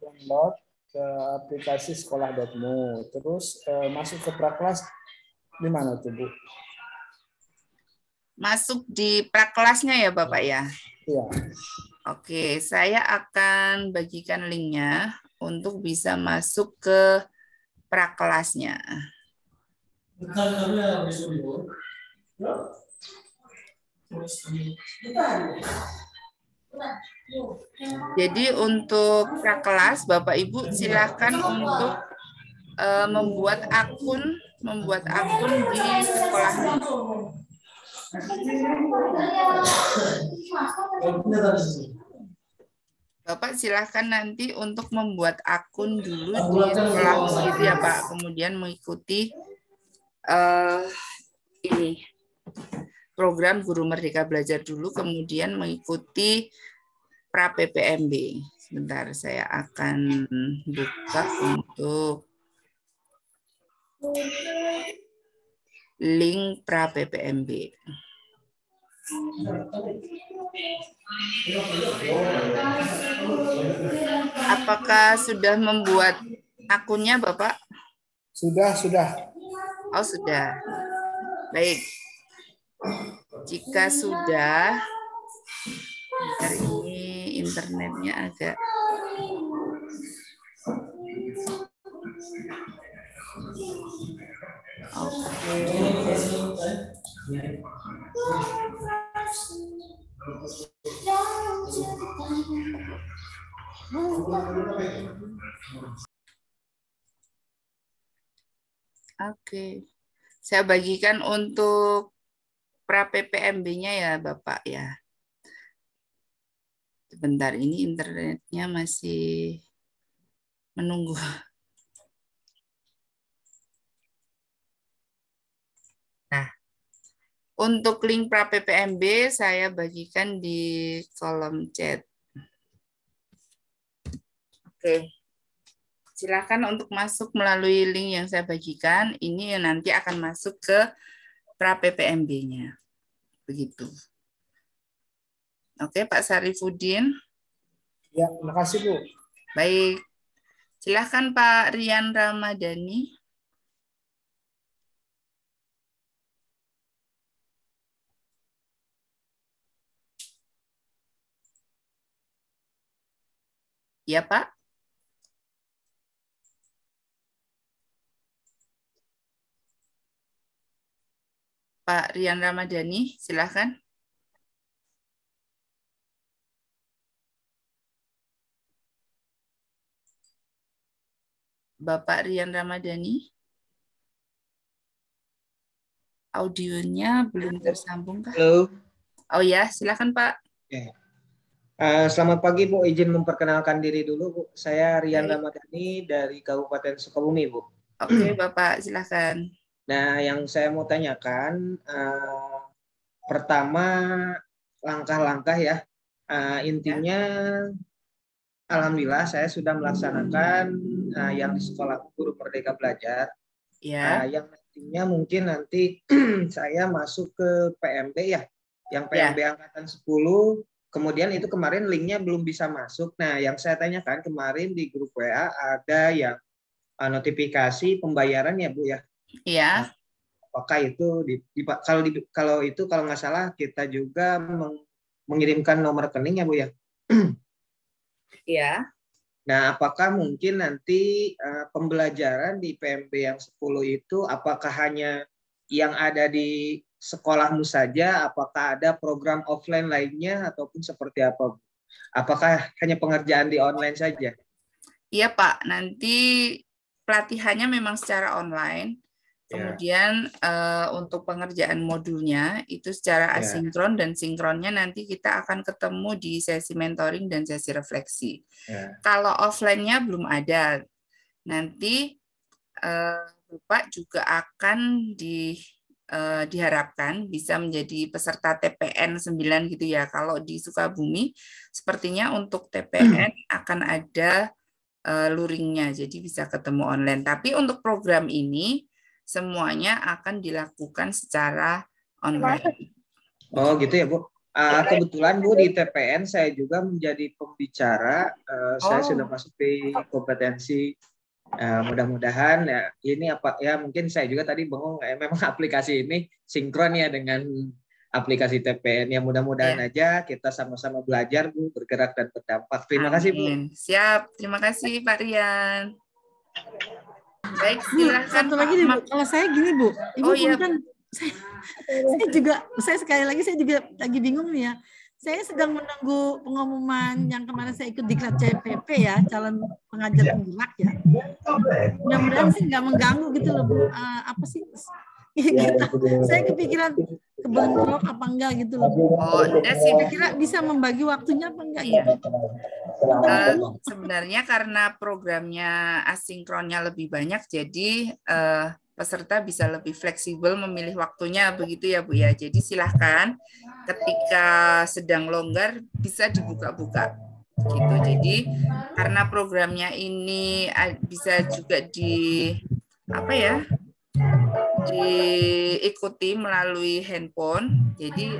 download ke aplikasi sekolah.mu, terus eh, masuk ke praklas di mana tuh Bu? Masuk di praklasnya ya Bapak ya? Iya. Oke, saya akan bagikan linknya untuk bisa masuk ke prakelasnya. Bentar, jadi untuk prakelas Bapak Ibu silakan untuk uh, membuat akun membuat akun di sekolah. Bapak silahkan nanti untuk membuat akun dulu di sekolah gitu ya Pak, kemudian mengikuti uh, ini program Guru Merdeka Belajar dulu, kemudian mengikuti pra PPMB. Sebentar, saya akan buka untuk link pra PPMB. Apakah sudah membuat akunnya, Bapak? Sudah, sudah. Oh, sudah. Baik. Jika sudah, bentar ini internetnya agak Oke. Oke. Okay. Saya bagikan untuk pra PPMB-nya ya Bapak ya. Sebentar ini internetnya masih menunggu. Nah, untuk link pra PPMB saya bagikan di kolom chat. Oke. Silakan untuk masuk melalui link yang saya bagikan. Ini nanti akan masuk ke pra PPMB-nya. Begitu. Oke, Pak Sarifudin. Ya, terima kasih Bu. Baik. Silahkan Pak Rian Ramadhani. Ya, Pak. Pak Rian Ramadhani, silakan. Bapak Rian Ramadhani. Audionya belum tersambung kah? Halo. Oh ya, silakan Pak. Okay. Ya. Uh, eh, selamat pagi Bu, izin memperkenalkan diri dulu Bu. Saya Rian okay. Ramadhani dari Kabupaten Sukabumi Bu. Oke okay, Bapak, silakan. Nah, yang saya mau tanyakan uh, pertama langkah-langkah ya. Uh, intinya alhamdulillah saya sudah melaksanakan uh, yang di sekolah guru merdeka belajar. Ya. Uh, yang nantinya mungkin nanti [CLEARS THROAT] saya masuk ke PMB ya. Yang PMB ya. angkatan 10 Kemudian itu kemarin linknya belum bisa masuk. Nah, yang saya tanyakan kemarin di grup WA ada yang notifikasi pembayaran ya Bu ya Iya. Nah, apakah itu di, di, kalau di, kalau itu kalau nggak salah kita juga meng, mengirimkan nomor rekening ya bu ya [CLEARS THROAT] iya nah apakah mungkin nanti uh, pembelajaran di PMB yang 10 itu apakah hanya yang ada di sekolahmu saja apakah ada program offline lainnya ataupun seperti apa apakah hanya pengerjaan di online saja iya pak nanti pelatihannya memang secara online Iya. Kemudian yeah. uh, untuk pengerjaan modulnya itu secara iya. asinkron yeah. dan sinkronnya nanti kita akan ketemu di sesi mentoring dan sesi refleksi. Yeah. Kalau offline-nya belum ada. Nanti uh, Bapak juga akan di uh, diharapkan bisa menjadi peserta TPN 9 gitu ya. Kalau di Sukabumi sepertinya untuk TPN mm. akan ada uh, luringnya. Jadi bisa ketemu online. Tapi untuk program ini semuanya akan dilakukan secara online. Oh gitu ya Bu. Uh, kebetulan Bu di TPN saya juga menjadi pembicara. Uh, oh. Saya sudah oh. masuk di kompetensi. Uh, mudah-mudahan ya ini apa ya mungkin saya juga tadi bengong eh, memang [LAUGHS] aplikasi ini sinkron ya dengan aplikasi TPN ya mudah-mudahan ya. aja kita sama-sama belajar Bu bergerak dan berdampak. Terima Amin. kasih Bu. Siap. Terima kasih Pak Rian. Baik, silahkan. Satu lagi nih, Bu. Kalau saya gini, Bu. Ibu oh, iya. kan saya, saya juga saya sekali lagi saya juga lagi bingung nih ya. Saya sedang menunggu pengumuman yang kemarin saya ikut diklat CPP ya, calon pengajar iya. penggerak ya. Mudah-mudahan sih nggak mengganggu gitu loh Bu. Uh, apa sih Iya. Iya, saya kepikiran ke apa enggak gitu loh. Oh, iya sih kira bisa membagi waktunya apa enggak ya? Uh, sebenarnya karena programnya asinkronnya lebih banyak, jadi uh, peserta bisa lebih fleksibel memilih waktunya begitu ya Bu ya. Jadi silahkan ketika sedang longgar bisa dibuka-buka gitu. Jadi karena programnya ini eh, bisa juga di apa ya? diikuti melalui handphone. Jadi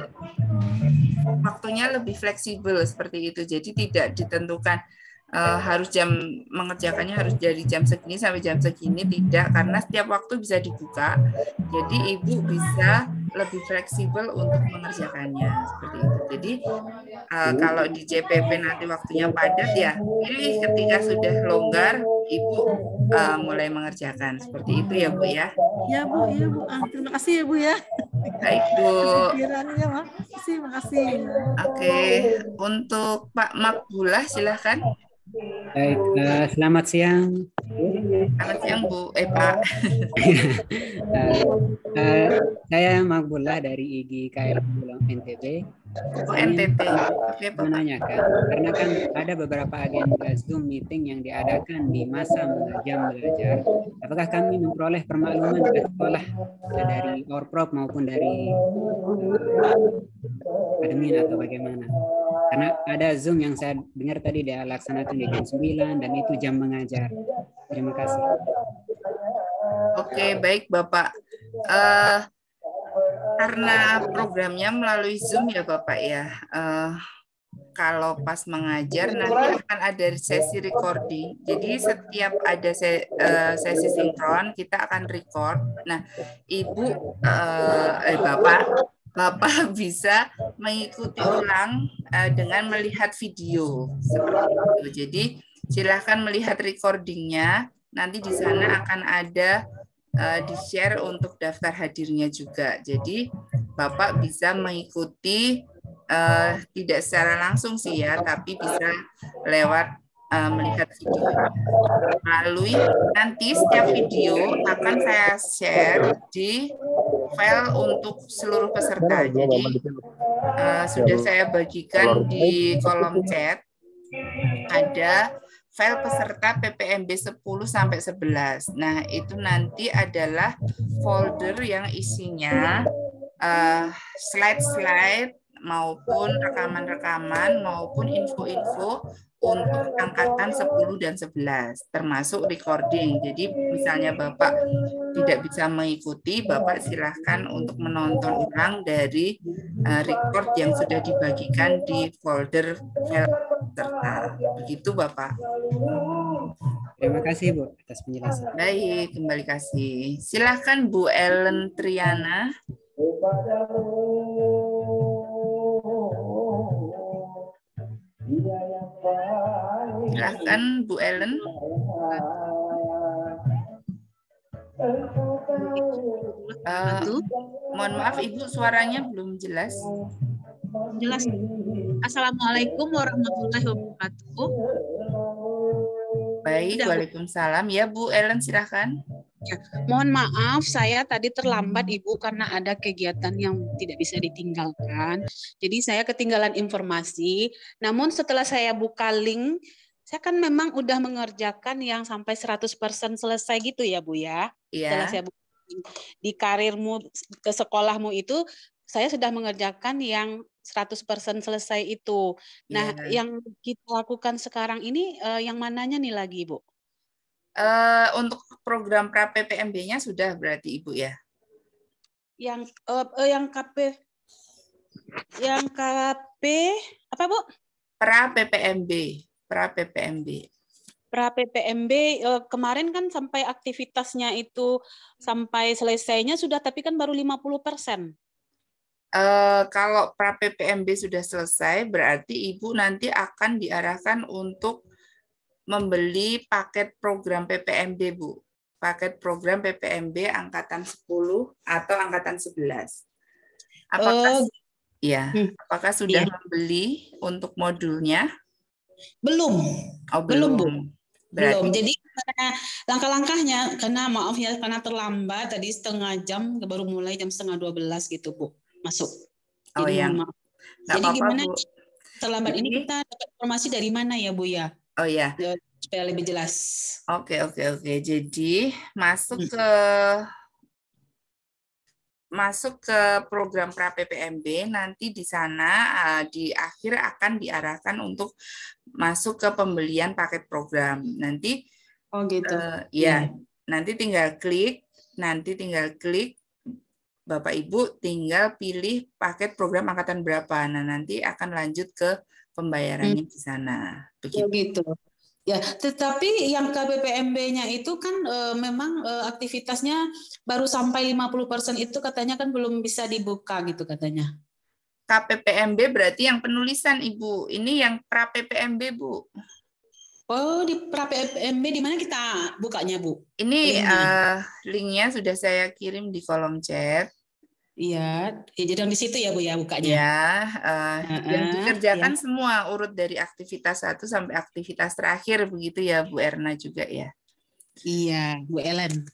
waktunya lebih fleksibel seperti itu. Jadi tidak ditentukan uh, harus jam mengerjakannya harus dari jam segini sampai jam segini tidak karena setiap waktu bisa dibuka. Jadi ibu bisa lebih fleksibel untuk mengerjakannya seperti itu. Jadi uh, kalau di JPP nanti waktunya padat ya pilih ketika sudah longgar Ibu uh, mulai mengerjakan. Seperti itu ya Bu ya. Ya Bu, ya Bu. Ah, terima kasih ya Bu ya. Baik Bu. Pikirannya ya, makasih, makasih. Ya. Oke, okay. untuk Pak makbulah silahkan. Baik, uh, selamat siang. Selamat siang Bu, eh Pak. uh, [LAUGHS] uh, saya Magbullah dari IG KL Bulong NTB. Oh, NTB. Oke, Pak. Menanyakan, karena kan ada beberapa agenda Zoom meeting yang diadakan di masa jam belajar. Apakah kami memperoleh permaklumat dari sekolah dari Orprov maupun dari uh, admin atau bagaimana? Karena ada Zoom yang saya dengar tadi dia laksanakan di jam 9 dan itu jam mengajar. Terima kasih. Oke, baik Bapak. Uh, karena programnya melalui Zoom ya Bapak ya. Uh, kalau pas mengajar nanti akan ada sesi recording. Jadi setiap ada se, uh, sesi sinkron kita akan record. Nah, Ibu uh, eh Bapak Bapak [LAUGHS] bisa mengikuti ulang eh, dengan melihat video seperti itu. Jadi silahkan melihat recordingnya. Nanti di sana akan ada eh, di share untuk daftar hadirnya juga. Jadi Bapak bisa mengikuti eh, tidak secara langsung sih ya, tapi bisa lewat Eh, melihat video melalui nanti setiap video akan saya share di file untuk seluruh peserta. Jadi uh, sudah saya bagikan di kolom chat ada file peserta PPMB 10 sampai 11. Nah, itu nanti adalah folder yang isinya eh, slide-slide uh, maupun rekaman-rekaman maupun info-info untuk angkatan 10 dan 11 termasuk recording. Jadi misalnya Bapak tidak bisa mengikuti, Bapak silahkan untuk menonton ulang dari eh, record yang sudah dibagikan di folder file peserta. Begitu Bapak. Terima kasih Bu atas penjelasan. Baik, kembali kasih. Silahkan Bu Ellen Triana. Silahkan Bu Ellen. Uh, mohon maaf Ibu suaranya belum jelas. Jelas. Assalamualaikum warahmatullahi wabarakatuh. Baik, Waalaikumsalam. Ya Bu Ellen silahkan. Ya, mohon maaf saya tadi terlambat Ibu karena ada kegiatan yang tidak bisa ditinggalkan. Jadi saya ketinggalan informasi. Namun setelah saya buka link, saya kan memang udah mengerjakan yang sampai 100% selesai gitu ya Bu ya. Iya. Setelah saya buka link. di karirmu ke sekolahmu itu saya sudah mengerjakan yang 100% selesai itu. Nah, iya. yang kita lakukan sekarang ini eh, yang mananya nih lagi, Bu? Uh, untuk program pra PPMB-nya sudah berarti Ibu ya? Yang uh, yang KP yang KP apa Bu? Pra PPMB, pra PPMB. Pra PPMB kemarin kan sampai aktivitasnya itu sampai selesainya sudah tapi kan baru 50 persen. kalau pra PPMB sudah selesai berarti Ibu nanti akan diarahkan untuk membeli paket program PPMB, Bu. Paket program PPMB angkatan 10 atau angkatan 11. Apakah oh. ya, apakah sudah iya. membeli untuk modulnya? Belum. Oh, belum. Belum, Bu. Berarti... Belum. Jadi karena langkah-langkahnya karena maaf ya karena terlambat tadi setengah jam baru mulai jam setengah 12 gitu Bu masuk. Oh, Jadi, oh ya. Jadi apa -apa, gimana Bu. terlambat Jadi, ini kita dapat informasi dari mana ya Bu ya? Oh ya. Yeah. Supaya lebih jelas. Oke okay, oke okay, oke. Okay. Jadi masuk hmm. ke masuk ke program pra PPMB nanti di sana eh, di akhir akan diarahkan untuk masuk ke pembelian paket program nanti oh gitu uh, eh, ya yeah. nanti tinggal klik nanti tinggal klik Bapak Ibu tinggal pilih paket program angkatan berapa nah nanti akan lanjut ke pembayarannya hmm. di sana. Ya, Begitu. Begitu. Ya, tetapi yang KBPMB-nya itu kan e, memang e, aktivitasnya baru sampai 50% itu katanya kan belum bisa dibuka gitu katanya. KPPMB berarti yang penulisan Ibu. Ini yang pra PPMB, Bu. Oh, di pra PPMB di mana kita bukanya, Bu? Ini link Uh, eh, linknya sudah saya kirim di kolom chat. Iya, ya, jadi di situ ya Bu ya bukanya. Ya, uh, uh-uh, yang dikerjakan ya. semua urut dari aktivitas satu sampai aktivitas terakhir begitu ya Bu Erna juga ya. Iya, Bu Ellen.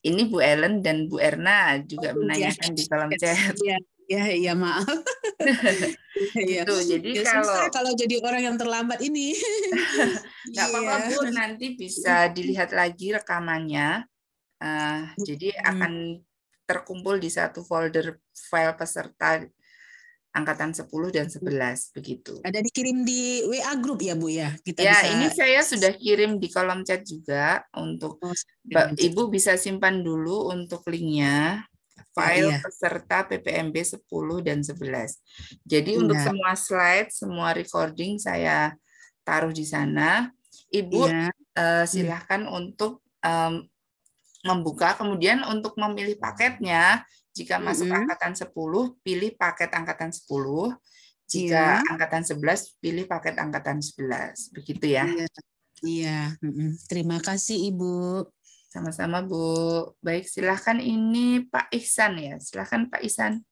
Ini Bu Ellen dan Bu Erna juga oh, iya. menanyakan ya. di kolom chat. Iya, ya, ya maaf. [LAUGHS] ya. jadi ya, kalau kalau jadi orang yang terlambat ini. [LAUGHS] Nggak iya. apa-apa Bu, nanti bisa dilihat lagi rekamannya. Uh, jadi akan terkumpul di satu folder file peserta angkatan 10 dan 11 hmm. begitu. Ada dikirim di WA grup ya Bu ya? Kita ya, bisa... ini saya sudah kirim di kolom chat juga untuk oh, Ibu bisa simpan dulu untuk linknya ya, file oh, iya. peserta PPMB 10 dan 11. Jadi Benar. Iya. untuk semua slide, semua recording saya taruh di sana. Ibu iya. uh, silahkan iya. untuk um, membuka. Kemudian untuk memilih paketnya, jika masuk mm -hmm. angkatan 10, pilih paket angkatan 10. Jika yeah. angkatan 11, pilih paket angkatan 11. Begitu ya. Iya. Yeah. Yeah. Terima kasih Ibu. Sama-sama Bu. Baik, silahkan ini Pak Ihsan ya. Silahkan Pak Ihsan.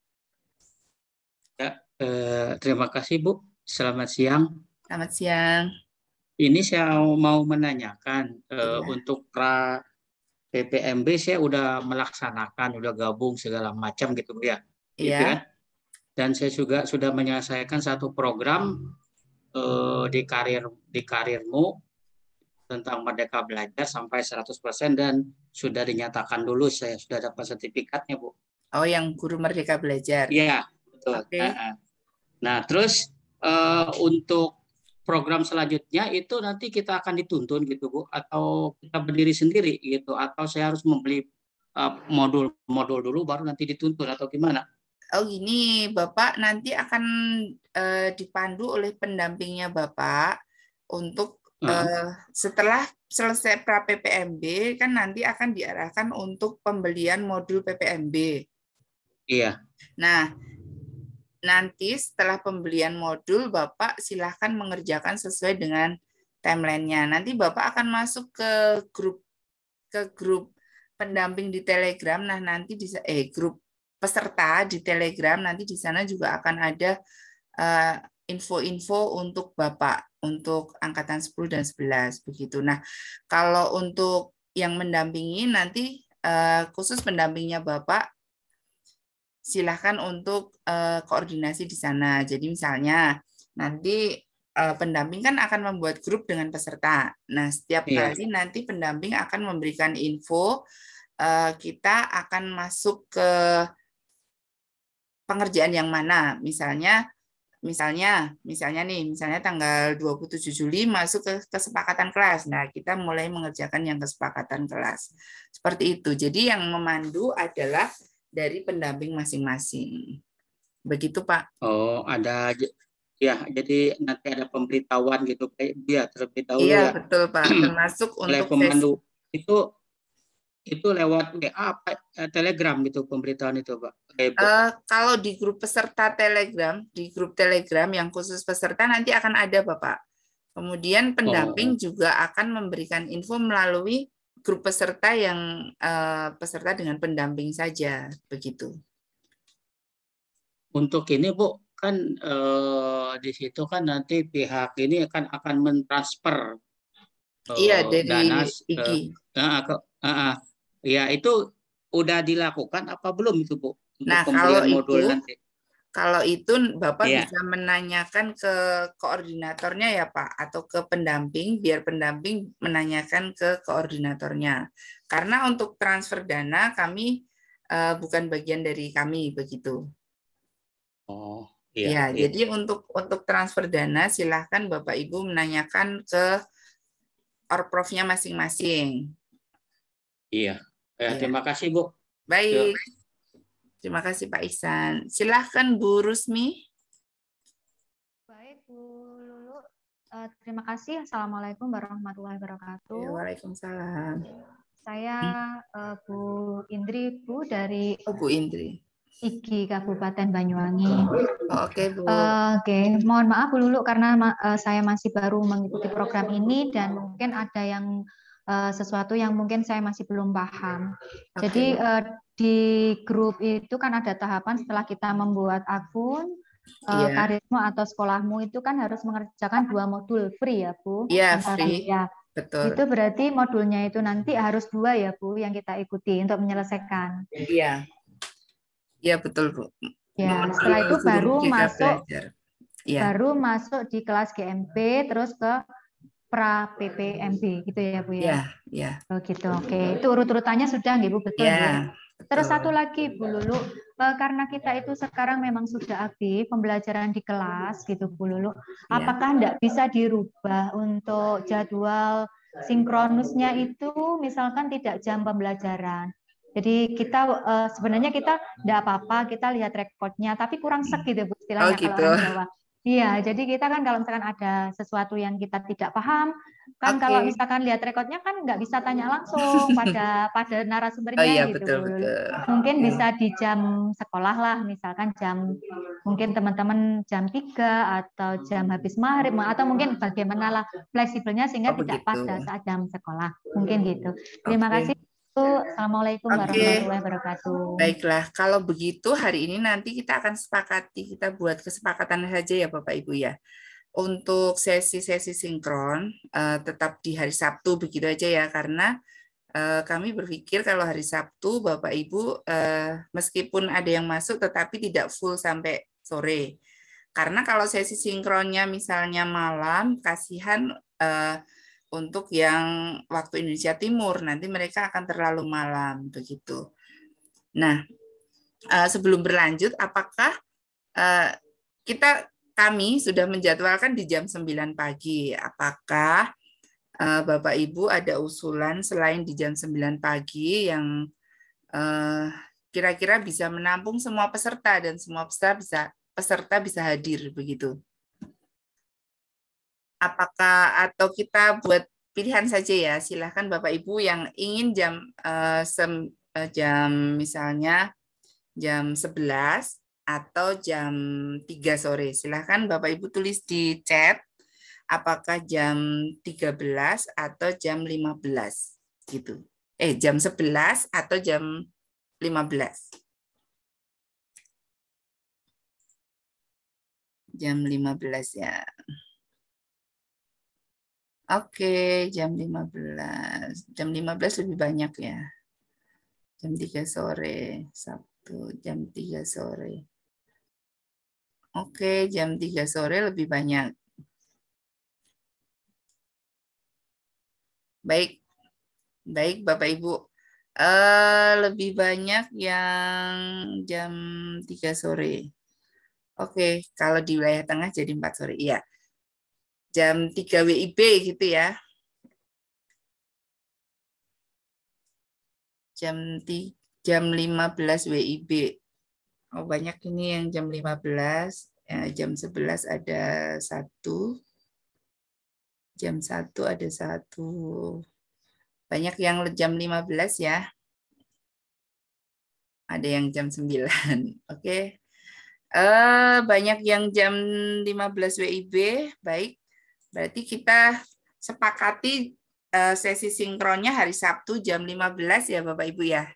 Ya, eh, terima kasih Bu. Selamat siang. Selamat siang. Ini saya mau menanyakan eh, ya. untuk pra PPMB saya udah melaksanakan, udah gabung segala macam gitu ya. Gitu iya. Gitu ya. Dan saya juga sudah menyelesaikan satu program eh, di karir di karirmu tentang Merdeka Belajar sampai 100% dan sudah dinyatakan dulu Saya sudah dapat sertifikatnya, Bu. Oh, yang guru Merdeka Belajar. Iya, betul. Okay. Nah, terus uh, untuk program selanjutnya itu nanti kita akan dituntun gitu Bu atau kita berdiri sendiri gitu atau saya harus membeli eh, modul-modul uh, dulu baru nanti dituntun atau gimana? Oh gini Bapak nanti akan uh, dipandu oleh pendampingnya Bapak untuk uh, setelah selesai pra PPMB kan nanti akan diarahkan untuk pembelian modul PPMB. Iya. Nah, nanti setelah pembelian modul Bapak silahkan mengerjakan sesuai dengan timelinenya. Nanti Bapak akan masuk ke grup ke grup pendamping di Telegram. Nah, nanti di eh grup peserta di Telegram nanti di sana juga akan ada eh, info-info uh, untuk Bapak untuk angkatan 10 dan 11 begitu. Nah, kalau untuk yang mendampingi nanti uh, khusus pendampingnya Bapak silahkan untuk uh, koordinasi di sana. Jadi misalnya nanti uh, pendamping kan akan membuat grup dengan peserta. Nah setiap iya. kali nanti pendamping akan memberikan info uh, kita akan masuk ke pengerjaan yang mana. Misalnya misalnya misalnya nih misalnya tanggal 27 Juli masuk ke kesepakatan kelas. Nah, kita mulai mengerjakan yang kesepakatan kelas. Seperti itu. Jadi yang memandu adalah dari pendamping masing-masing. Begitu, Pak. Oh, ada ya, jadi nanti ada pemberitahuan gitu kayak dia terlebih dahulu. Iya, ya. betul, Pak. [CLEARS THROAT] Termasuk untuk pemandu. Itu itu lewat WA apa eh, Telegram gitu pemberitahuan itu Pak? uh, kalau di grup peserta Telegram, di grup Telegram yang khusus peserta nanti akan ada Bapak. Kemudian oh. pendamping oh. juga akan memberikan info melalui grup peserta yang uh, peserta dengan pendamping saja begitu. Untuk ini Bu, kan uh, di situ kan nanti pihak ini akan akan mentransfer uh, iya dana IGI. Uh, ke, uh, uh, ya itu udah dilakukan apa belum itu Bu? Untuk nah, kalau modul itu nanti. Kalau itu Bapak yeah. bisa menanyakan ke koordinatornya ya Pak atau ke pendamping biar pendamping menanyakan ke koordinatornya. Karena untuk transfer dana kami uh, bukan bagian dari kami begitu. Oh, iya. Ya, yeah. jadi untuk untuk transfer dana silahkan Bapak Ibu menanyakan ke orprovnya masing-masing. Iya. Eh, ya, yeah. Terima kasih Bu. Baik. Terima kasih Pak Ihsan. Silahkan Bu Rusmi. Baik Bu Lulu. Eh, terima kasih. Assalamualaikum warahmatullahi wabarakatuh. Ya, Waalaikumsalam. Saya eh, Bu Indri Bu dari oh, Bu Indri. Iki Kabupaten Banyuwangi. Oh, Oke okay, Bu. Uh, Oke, okay. mohon maaf Bu Lulu karena saya masih baru mengikuti program ini dan mungkin ada yang Eh, sesuatu yang mungkin saya masih belum paham. Iya. Jadi uh, di grup itu kan ada tahapan setelah kita membuat akun yeah. uh, iya. karismu atau sekolahmu itu kan harus mengerjakan dua modul free ya Bu. Iya yeah, free. Ya. Betul. Itu berarti modulnya itu nanti harus dua ya Bu yang kita ikuti untuk menyelesaikan. Iya. Iya betul Bu. Ya, setelah itu baru masuk yeah. baru masuk di kelas GMP terus ke pra PPMB gitu ya Bu ya. Iya, iya. Oh gitu. Oke, okay. itu urut-urutannya sudah nggih Bu betul ya. Terus satu lagi Bu Lulu, e, karena kita itu sekarang memang sudah aktif pembelajaran di kelas gitu Bu Lulu, iya. apakah tidak ya. bisa dirubah untuk jadwal sinkronusnya itu misalkan tidak jam pembelajaran? Jadi kita e, sebenarnya kita tidak apa-apa kita lihat rekodnya, tapi kurang sek gitu Bu istilahnya oh, gitu. kalau orang gitu. Jawa. Iya, hmm. jadi kita kan kalau misalkan ada sesuatu yang kita tidak paham, kan okay. kalau misalkan lihat rekodnya kan nggak bisa tanya langsung pada [LAUGHS] pada narasumbernya oh, iya, gitu. Betul, betul. Mungkin okay. bisa di jam sekolah lah, misalkan jam mungkin teman-teman jam 3 atau jam habis maghrib atau mungkin bagaimana lah fleksibelnya sehingga oh, tidak begitu. pas saat jam sekolah. Mungkin gitu. Terima okay. kasih Gitu. Assalamualaikum okay. warahmatullahi wabarakatuh. Baiklah, kalau begitu hari ini nanti kita akan sepakati, kita buat kesepakatan saja ya Bapak Ibu ya. Untuk sesi-sesi sinkron uh, tetap di hari Sabtu begitu aja ya karena uh, kami berpikir kalau hari Sabtu Bapak Ibu uh, meskipun ada yang masuk tetapi tidak full sampai sore. Karena kalau sesi sinkronnya misalnya malam kasihan uh, untuk yang waktu Indonesia Timur nanti mereka akan terlalu malam begitu. Nah, eh, sebelum berlanjut apakah eh, kita kami sudah menjadwalkan di jam 9 pagi. Apakah eh, Bapak Ibu ada usulan selain di jam 9 pagi yang kira-kira bisa menampung semua peserta dan semua peserta bisa peserta bisa hadir begitu apakah atau kita buat pilihan saja ya silahkan bapak ibu yang ingin jam uh, sem, uh, jam misalnya jam 11 atau jam 3 sore silahkan bapak ibu tulis di chat apakah jam 13 atau jam 15 gitu eh jam 11 atau jam 15 jam 15 ya Oke, jam 15. Jam 15 lebih banyak ya. Jam 3 sore, Sabtu, jam 3 sore. Oke, jam 3 sore lebih banyak. Baik, baik Bapak Ibu. Uh, lebih banyak yang jam 3 sore. Oke, okay, kalau di wilayah tengah jadi 4 sore. Iya. Yeah jam 3 WIB gitu ya. Jam 3, jam 15 WIB. Oh, banyak ini yang jam 15, ya, jam 11 ada satu, jam 1 ada satu. Banyak yang jam 15 ya. Ada yang jam 9. [LAUGHS] Oke. Okay. Uh, eh, banyak yang jam 15 WIB, baik. Berarti kita sepakati eh, sesi sinkronnya hari Sabtu jam 15 ya Bapak Ibu ya.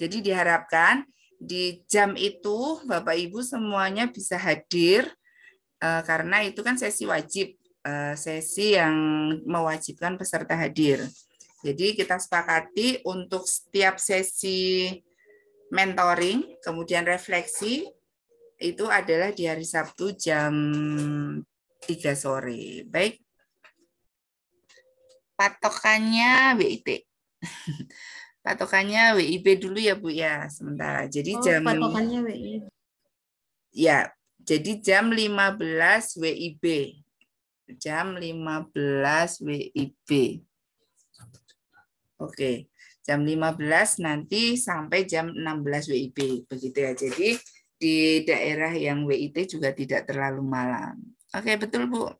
Jadi diharapkan di jam itu Bapak Ibu semuanya bisa hadir eh, karena itu kan sesi wajib, eh, sesi yang mewajibkan peserta hadir. Jadi kita sepakati untuk setiap sesi mentoring, kemudian refleksi itu adalah di hari Sabtu jam 3 sore. Baik. Patokannya WIT. [LAUGHS] patokannya WIB dulu ya Bu ya sementara. Jadi oh, jam patokannya WIB. Ya, jadi jam 15 WIB. Jam 15 WIB. Oke, jam 15 nanti sampai jam 16 WIB begitu ya. Jadi di daerah yang WIT juga tidak terlalu malam. Oke, betul Bu.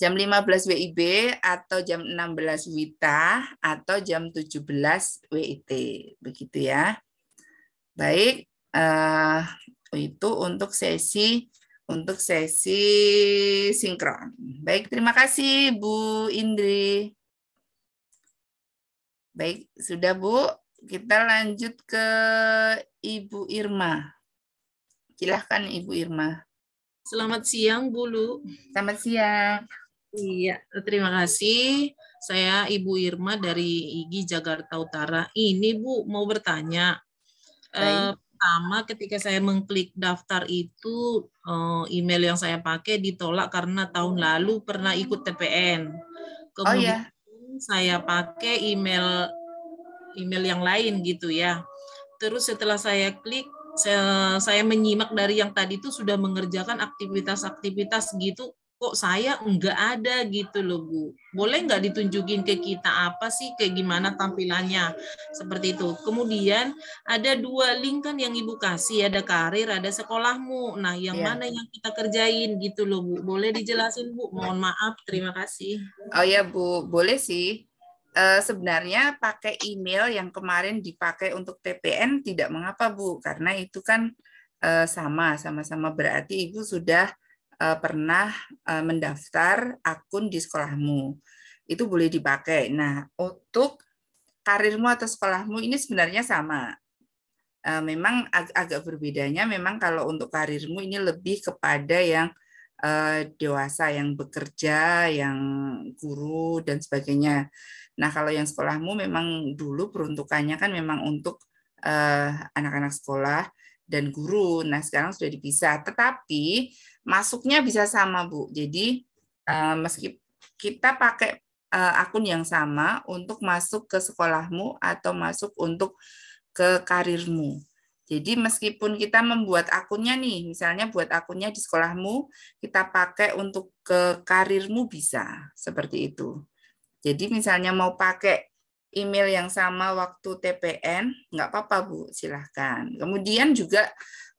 Jam 15 WIB atau jam 16 WITA atau jam 17 WIT. Begitu ya. Baik, eh, itu untuk sesi untuk sesi sinkron. Baik, terima kasih Bu Indri. Baik, sudah Bu. Kita lanjut ke Ibu Irma. Silahkan Ibu Irma. Selamat siang, Bulu. Selamat siang. Iya, terima kasih. Saya Ibu Irma dari IGI Jakarta Utara. Ini Bu mau bertanya. Eh, E, pertama, ketika saya mengklik daftar itu, e, email yang saya pakai ditolak karena tahun lalu pernah ikut TPN. Kemudian oh, iya. saya pakai email email yang lain gitu ya. Terus setelah saya klik saya menyimak dari yang tadi itu sudah mengerjakan aktivitas-aktivitas gitu kok saya enggak ada gitu loh Bu. Boleh enggak ditunjukin ke kita apa sih, kayak gimana tampilannya, seperti itu. Kemudian ada dua link kan yang Ibu kasih, ada karir, ada sekolahmu. Nah yang ya. mana yang kita kerjain gitu loh Bu. Boleh dijelasin Bu, mohon maaf, terima kasih. Oh ya Bu, boleh sih. Eh, sebenarnya pakai email yang kemarin dipakai untuk TPN tidak mengapa Bu, karena itu kan eh, sama, sama-sama berarti Ibu sudah eh, pernah mendaftar akun di sekolahmu. Itu boleh dipakai. Nah, untuk karirmu atau sekolahmu ini sebenarnya sama. Memang ag agak berbedanya, memang kalau untuk karirmu ini lebih kepada yang dewasa, yang bekerja, yang guru, dan sebagainya Nah, kalau yang sekolahmu memang dulu peruntukannya kan memang untuk eh, anak-anak uh, sekolah dan guru. Nah, sekarang sudah dipisah, tetapi masuknya bisa sama, Bu. Jadi, uh, meski kita pakai uh, akun yang sama untuk masuk ke sekolahmu atau masuk untuk ke karirmu. Jadi meskipun kita membuat akunnya nih, misalnya buat akunnya di sekolahmu, kita pakai untuk ke karirmu bisa, seperti itu. Jadi misalnya mau pakai email yang sama waktu TPN, nggak apa-apa Bu, silahkan. Kemudian juga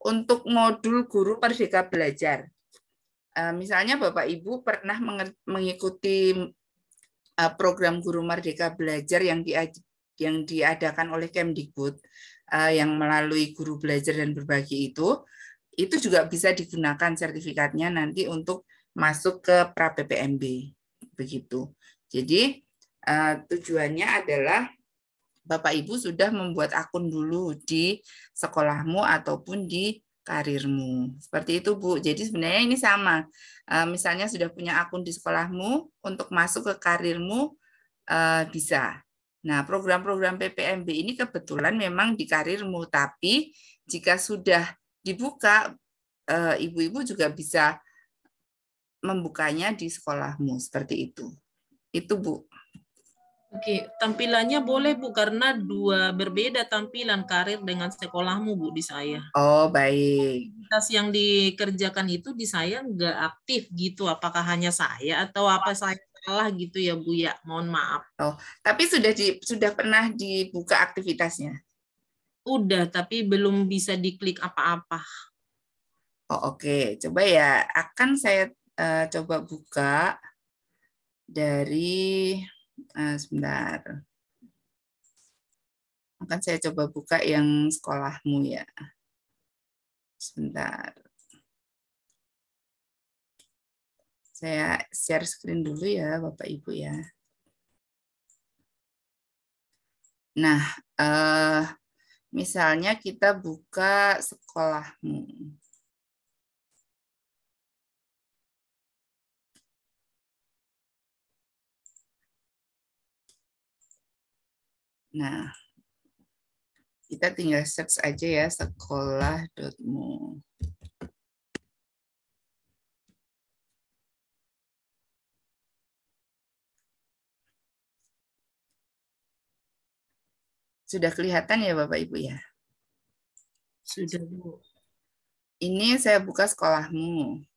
untuk modul guru Merdeka Belajar. Eh, misalnya Bapak Ibu pernah mengikuti eh, program Guru Merdeka Belajar yang yang diadakan oleh Kemdikbud eh, yang melalui guru belajar dan berbagi itu, itu juga bisa digunakan sertifikatnya nanti untuk masuk ke pra PPMB begitu. Jadi uh, tujuannya adalah Bapak Ibu sudah membuat akun dulu di sekolahmu ataupun di karirmu. Seperti itu, Bu. Jadi sebenarnya ini sama. Uh, misalnya sudah punya akun di sekolahmu, untuk masuk ke karirmu uh, bisa. Nah, program-program PPMB ini kebetulan memang di karirmu, tapi jika sudah dibuka, ibu-ibu juga bisa membukanya di sekolahmu seperti itu. Itu Bu. Oke, tampilannya boleh Bu karena dua berbeda tampilan karir dengan sekolahmu Bu di saya. Oh, baik. Aktivitas yang dikerjakan itu di saya nggak aktif gitu. Apakah hanya saya atau apa saya salah gitu ya Bu ya? Mohon maaf. Oh, tapi sudah di sudah pernah dibuka aktivitasnya? Udah, tapi belum bisa diklik apa-apa. Oh, oke. Okay. Coba ya, akan saya uh, coba buka dari uh, sebentar. Akan saya coba buka yang sekolahmu ya. Sebentar. Saya share screen dulu ya Bapak Ibu ya. Nah, uh, misalnya kita buka sekolahmu. Nah, kita tinggal search aja ya sekolah.mu. Sudah kelihatan ya Bapak Ibu ya? Sudah Bu. Ini saya buka sekolahmu.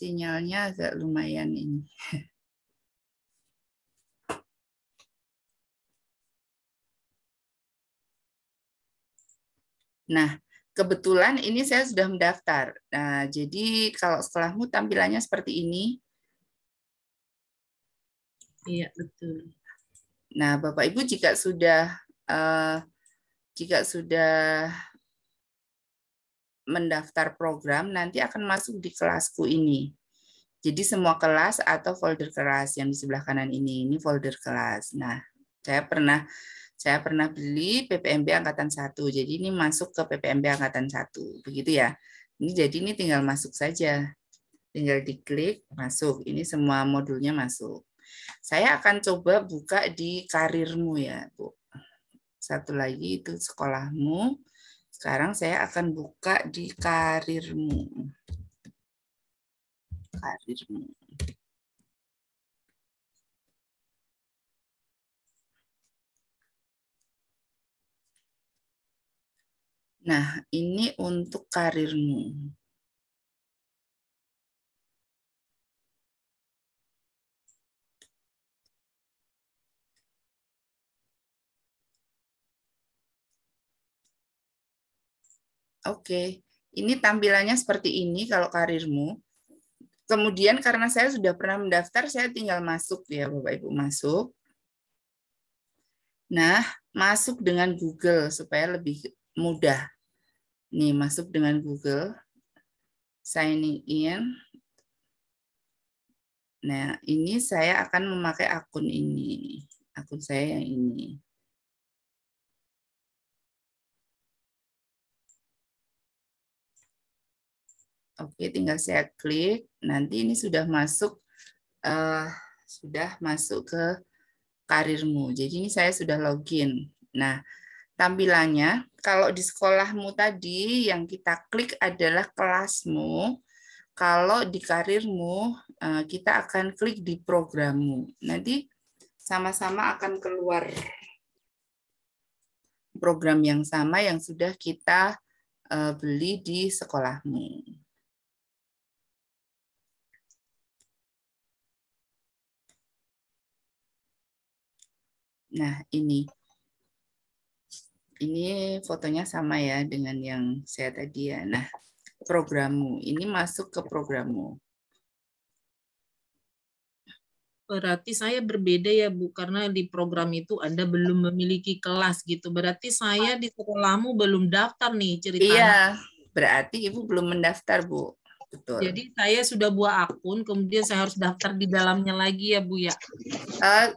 sinyalnya agak lumayan ini. [LAUGHS] Nah, kebetulan ini saya sudah mendaftar. Nah, jadi kalau setelahmu tampilannya seperti ini. Iya, betul. Nah, Bapak Ibu jika sudah uh, jika sudah mendaftar program nanti akan masuk di kelasku ini. Jadi semua kelas atau folder kelas yang di sebelah kanan ini, ini folder kelas. Nah, saya pernah saya pernah beli PPMB angkatan 1. Jadi ini masuk ke PPMB angkatan 1, begitu ya. Ini jadi ini tinggal masuk saja. Tinggal diklik masuk. Ini semua modulnya masuk. Saya akan coba buka di karirmu ya, Bu. Satu lagi itu sekolahmu. Sekarang saya akan buka di karirmu. Karirmu. Nah, ini untuk karirmu. oke, okay, ini tampilannya seperti ini kalau karirmu. Kemudian karena saya sudah pernah mendaftar, saya tinggal masuk ya Bapak Ibu masuk. Nah, masuk dengan Google supaya lebih mudah. Nih, masuk dengan Google. Signing in. Nah, ini saya akan memakai akun ini. Akun saya yang ini. Oke, tinggal saya klik. Nanti ini sudah masuk uh, sudah masuk ke karirmu. Jadi ini saya sudah login. Nah, tampilannya kalau di sekolahmu tadi yang kita klik adalah kelasmu. Kalau di karirmu uh, kita akan klik di programmu. Nanti sama-sama akan keluar program yang sama yang sudah kita eh, beli di sekolahmu. Nah, ini. Ini fotonya sama ya dengan yang saya tadi ya. Nah, programmu. Ini masuk ke programmu. Berarti saya berbeda ya Bu, karena di program itu Anda belum memiliki kelas gitu. Berarti saya di sekolahmu belum daftar nih ceritanya. Iya, berarti Ibu belum mendaftar Bu. Betul. Jadi saya sudah buat akun, kemudian saya harus daftar di dalamnya lagi ya Bu ya. Uh,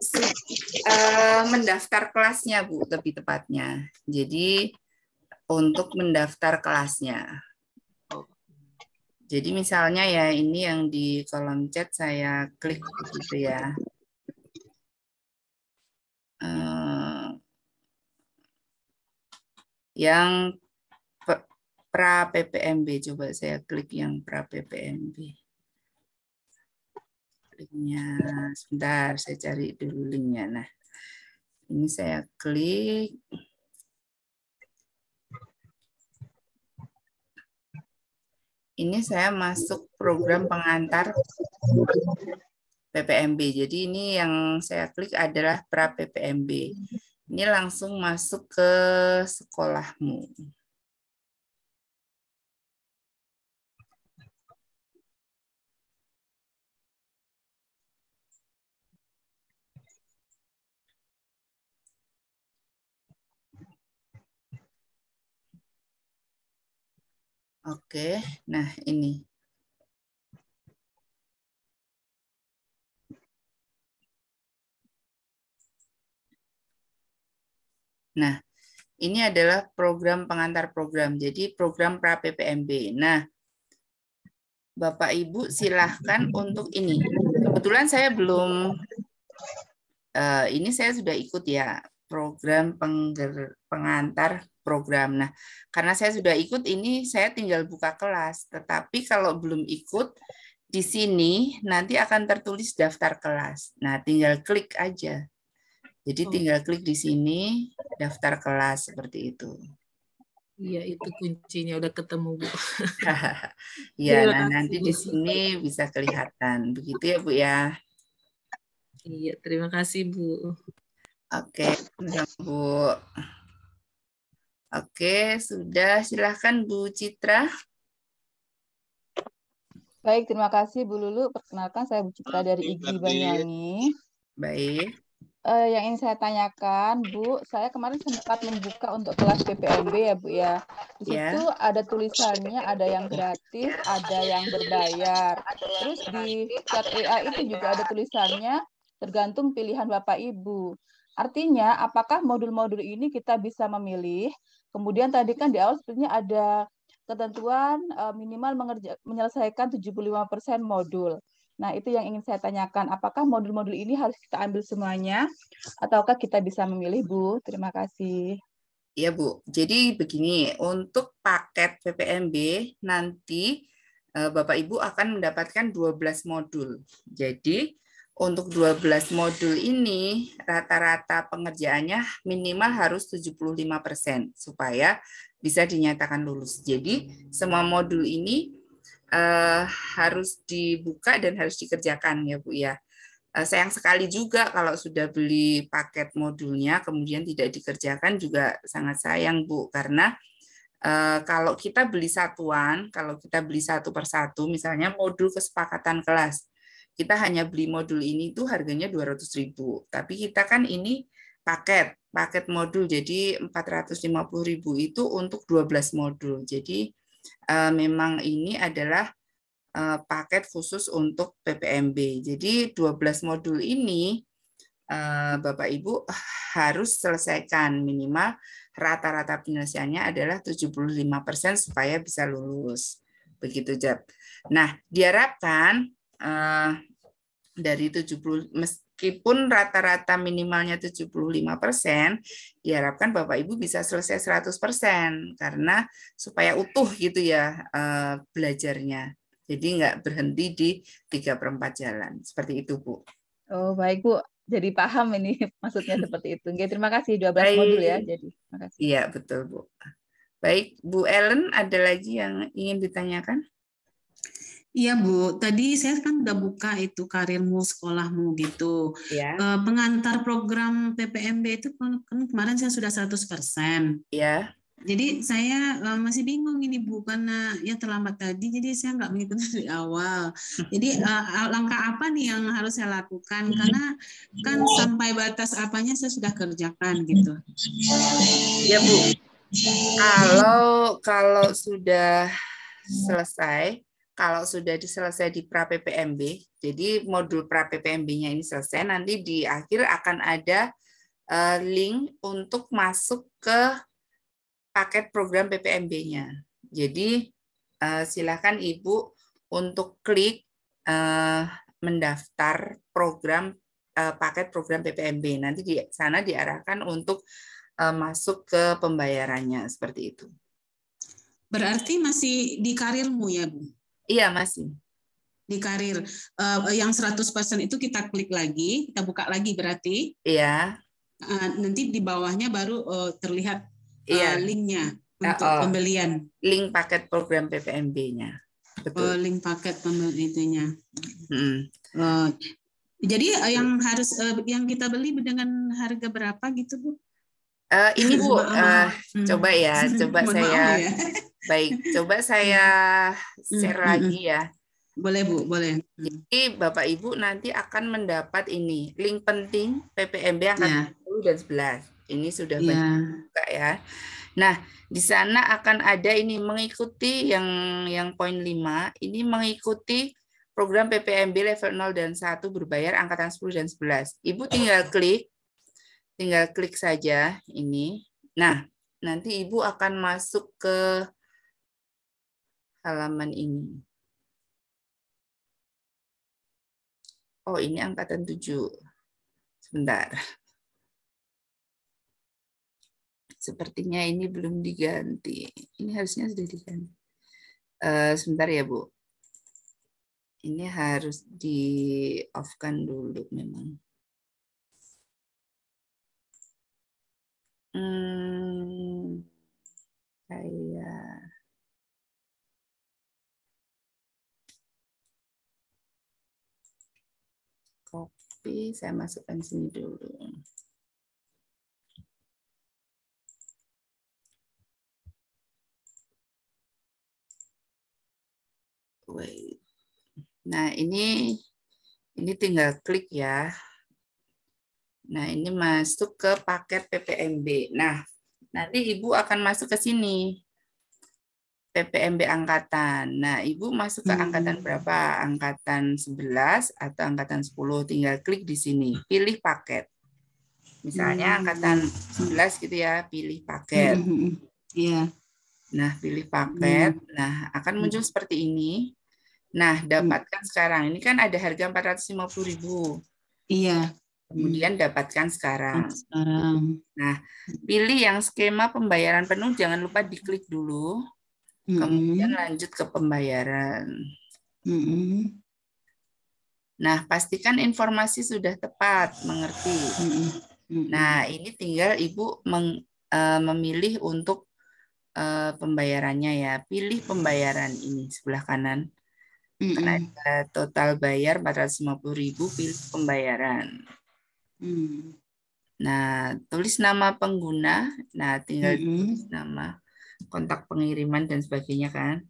uh, mendaftar kelasnya Bu lebih tepatnya. Jadi untuk mendaftar kelasnya. Jadi misalnya ya ini yang di kolom chat saya klik gitu ya. Uh, yang pra PPMB. Coba saya klik yang pra PPMB. Linknya, sebentar saya cari dulu linknya. Nah, ini saya klik. Ini saya masuk program pengantar PPMB. Jadi ini yang saya klik adalah pra PPMB. Ini langsung masuk ke sekolahmu. Oke, nah ini. Nah, ini adalah program pengantar program, jadi program pra PPMB. Nah, Bapak Ibu silahkan untuk ini. Kebetulan saya belum, uh, ini saya sudah ikut ya program pengger, pengantar program. Nah, karena saya sudah ikut ini, saya tinggal buka kelas. Tetapi kalau belum ikut, di sini nanti akan tertulis daftar kelas. Nah, tinggal klik aja. Jadi oh. tinggal klik di sini daftar kelas seperti itu. Iya, itu kuncinya udah ketemu, Bu. [LAUGHS] Iya, nah nanti di sini bisa kelihatan. Begitu ya, Bu ya. Iya, terima kasih, Bu. Oke, okay, ya Bu. Oke, sudah. Silahkan Bu Citra. Baik, terima kasih Bu Lulu. Perkenalkan saya Bu Citra dari IGI Banyuwangi. Baik. Uh, yang ingin saya tanyakan, Bu, saya kemarin sempat membuka untuk kelas ppmb ya, Bu ya. Di ya. situ ada tulisannya, ada yang gratis, ada yang berbayar. Terus di chat EA itu juga ada tulisannya, tergantung pilihan Bapak Ibu. Artinya, apakah modul-modul ini kita bisa memilih? Kemudian tadi kan di awal sebenarnya ada ketentuan eh, minimal mengerja, menyelesaikan 75% modul. Nah, itu yang ingin saya tanyakan. Apakah modul-modul ini harus kita ambil semuanya ataukah kita bisa memilih, Bu? Terima kasih. Iya, Bu. Jadi begini, untuk paket PPMB nanti eh, Bapak Ibu akan mendapatkan 12 modul. Jadi untuk 12 modul ini rata-rata pengerjaannya minimal harus 75% supaya bisa dinyatakan lulus. Jadi semua modul ini uh, harus dibuka dan harus dikerjakan ya Bu ya. Uh, sayang sekali juga kalau sudah beli paket modulnya kemudian tidak dikerjakan juga sangat sayang Bu karena Uh, kalau kita beli satuan, kalau kita beli satu persatu, misalnya modul kesepakatan kelas, kita hanya beli modul ini itu harganya 200.000, tapi kita kan ini paket, paket modul jadi 450.000 itu untuk 12 modul. Jadi eh, memang ini adalah eh, paket khusus untuk PPMB. Jadi 12 modul ini eh, Bapak Ibu harus selesaikan minimal rata-rata penyelesaiannya adalah 75% supaya bisa lulus. Begitu, Jab. Nah, diharapkan uh, dari 70 meskipun rata-rata minimalnya 75%, diharapkan Bapak Ibu bisa selesai 100% karena supaya utuh gitu ya uh, belajarnya. Jadi nggak berhenti di 3 perempat 4 jalan. Seperti itu, Bu. Oh, baik, Bu. Jadi paham ini [LAUGHS] maksudnya seperti itu. Oke, terima kasih 12 Baik. modul ya. Jadi, terima kasih. Iya, betul, Bu. Baik, Bu Ellen ada lagi yang ingin ditanyakan? Iya Bu, tadi saya kan udah buka itu karirmu sekolahmu gitu. Ya. E, pengantar program PPMB itu kan, kan kemarin saya sudah 100%. Iya. Jadi saya eh, masih bingung ini Bu karena ya terlambat tadi jadi saya nggak mengikuti [LAUGHS] dari awal. Jadi [LAUGHS] e, langkah apa nih yang harus saya lakukan karena kan sampai batas apanya saya sudah kerjakan gitu. Iya Bu. Kalau kalau sudah selesai kalau sudah selesai di pra PPMB, jadi modul pra PPMB-nya ini selesai, nanti di akhir akan ada eh, link untuk masuk ke paket program PPMB-nya. Jadi eh, silakan Ibu untuk klik eh, mendaftar program paket program PPMB. Nanti di sana diarahkan untuk masuk ke pembayarannya seperti itu. Berarti masih di karirmu ya, Bu? Iya, masih. Di karir. Uh, yang 100% itu kita klik lagi, kita buka lagi berarti. Iya. Uh, nanti di bawahnya baru uh, terlihat uh, iya. linknya untuk oh, pembelian. Link paket program PPMB-nya. Betul. Oh, link paket pembeliannya. Hmm. Uh, jadi yang harus yang kita beli dengan harga berapa gitu bu? Uh, ini bu, uh, coba ya, hmm. coba saya [LAUGHS] Baik, coba saya hmm. share hmm, hmm, lagi ya. Boleh Bu, boleh. Jadi Bapak Ibu nanti akan mendapat ini link penting PPMB angkatan ya. 10 dan 11. Ini sudah ya. banyak buka ya. Nah, di sana akan ada ini mengikuti yang yang poin 5, ini mengikuti program PPMB level 0 dan 1 berbayar angkatan 10 dan 11. Ibu tinggal klik tinggal klik saja ini. Nah, nanti Ibu akan masuk ke halaman ini. Oh, ini angkatan 7. Sebentar. Sepertinya ini belum diganti. Ini harusnya sudah diganti. Uh, sebentar ya, Bu. Ini harus di-off-kan dulu memang. Hmm, kayak copy, saya masukkan sini dulu. Wait. Nah, ini ini tinggal klik ya. Nah, ini masuk ke paket PPMB. Nah, nanti Ibu akan masuk ke sini. PPMB angkatan. Nah, Ibu masuk ke hmm. angkatan berapa? Angkatan 11 atau angkatan 10? Tinggal klik di sini, pilih paket. Misalnya hmm. angkatan 11 gitu ya, pilih paket. Hmm, iya. Nah, pilih paket. Nah, akan muncul seperti ini. Nah, dapatkan sekarang. Ini kan ada harga 450.000. Iya. Kemudian dapatkan sekarang. Sekarang. Nah, pilih yang skema pembayaran penuh jangan lupa diklik dulu hmm kemudian lanjut ke pembayaran. Mm-hmm. Nah, pastikan informasi sudah tepat, mengerti. Mm-hmm. Nah, ini tinggal Ibu meng, uh, memilih untuk uh, pembayarannya ya. Pilih pembayaran ini sebelah kanan. Mm-hmm. Karena ada total bayar 450.000, pilih pembayaran. Mm. Nah, tulis nama pengguna. Nah, tinggal mm-hmm. tulis nama kontak pengiriman dan sebagainya kan?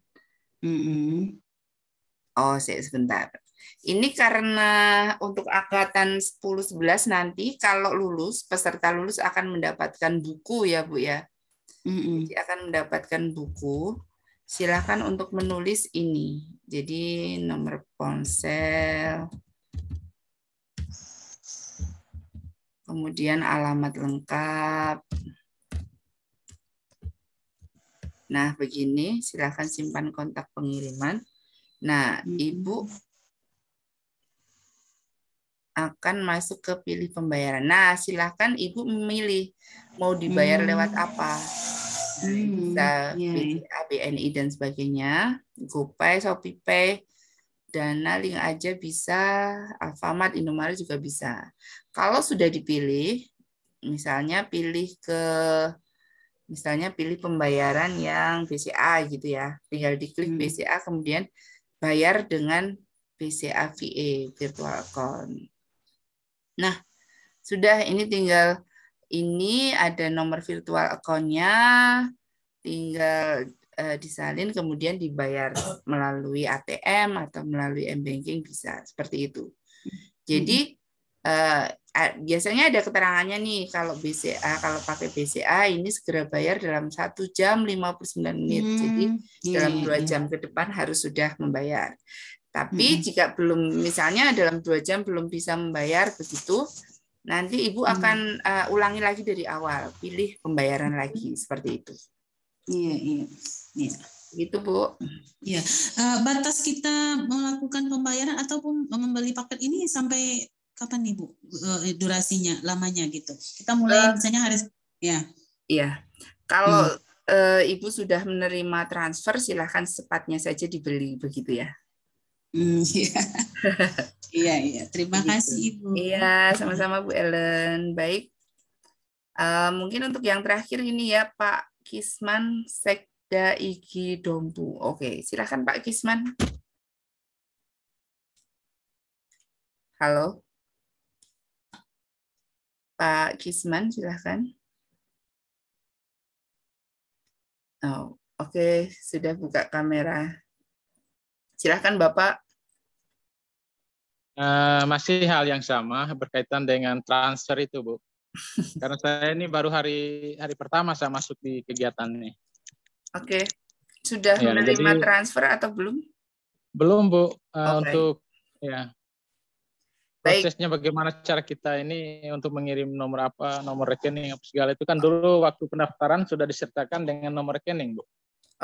Mm -hmm. Oh, saya sebentar. Ini karena untuk angkatan 10-11 nanti kalau lulus, peserta lulus akan mendapatkan buku ya Bu ya. Mm -hmm. Jadi akan mendapatkan buku. Silahkan untuk menulis ini. Jadi nomor ponsel, kemudian alamat lengkap, Nah, begini, silahkan simpan kontak pengiriman. Nah, hmm. Ibu akan masuk ke pilih pembayaran. Nah, silahkan Ibu memilih mau dibayar hmm. lewat apa. Nah, hmm. ABNI iya. dan sebagainya, GoPay, ShopeePay, Dana, Link aja bisa, Alfamart, Indomaret juga bisa. Kalau sudah dipilih, misalnya pilih ke Misalnya pilih pembayaran yang BCA gitu ya. Tinggal diklik hmm. BCA kemudian bayar dengan BCA VA e, virtual account. Nah, sudah ini tinggal ini ada nomor virtual account-nya tinggal uh, disalin kemudian dibayar melalui ATM atau melalui M-banking bisa seperti itu. Hmm. Jadi eh, biasanya ada keterangannya nih kalau BCA kalau pakai BCA ini segera bayar dalam satu jam 59 menit hmm, jadi iya, dalam iya, dua iya. jam ke depan harus sudah membayar tapi hmm. jika belum misalnya dalam dua jam belum bisa membayar begitu nanti ibu hmm. akan uh, ulangi lagi dari awal pilih pembayaran hmm. lagi seperti itu iya iya yeah gitu bu ya batas kita melakukan pembayaran ataupun membeli paket ini sampai kapan nih Bu eh, durasinya, lamanya gitu. Kita mulai uh, misalnya hari ya. Iya. Kalau hmm. uh, Ibu sudah menerima transfer silahkan sepatnya saja dibeli begitu ya. Hmm, [LAUGHS] iya. iya, iya. Terima begitu. kasih Ibu. Iya, sama-sama Bu Ellen. Baik. Uh, mungkin untuk yang terakhir ini ya Pak Kisman Sekda Igi Dompu. Oke, silakan Pak Kisman. Halo. Pak Kisman, silahkan. Oh, Oke, okay. sudah buka kamera. Silahkan Bapak. Uh, masih hal yang sama berkaitan dengan transfer itu, Bu. [LAUGHS] Karena saya ini baru hari hari pertama saya masuk di kegiatan ini. Oke, okay. sudah ya, menerima jadi, transfer atau belum? Belum, Bu. Uh, eh, okay. Untuk ya prosesnya bagaimana cara kita ini untuk mengirim nomor apa, nomor rekening apa segala itu kan dulu waktu pendaftaran sudah disertakan dengan nomor rekening, Bu.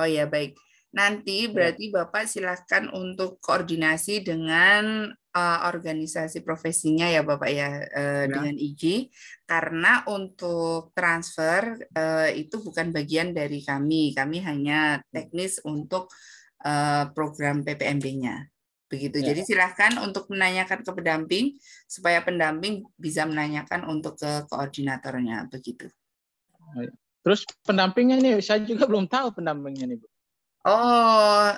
Oh ya, baik. Nanti iya. berarti Bapak silahkan untuk koordinasi dengan uh, organisasi profesinya ya Bapak ya, uh, ya. dengan IG karena untuk transfer uh, itu bukan bagian dari kami. Kami hanya iya. teknis untuk uh, program PPMB-nya begitu. Ya. Jadi silahkan untuk menanyakan ke pendamping supaya pendamping bisa menanyakan untuk ke koordinatornya begitu. Terus pendampingnya ini saya juga belum tahu pendampingnya nih Bu. Oh,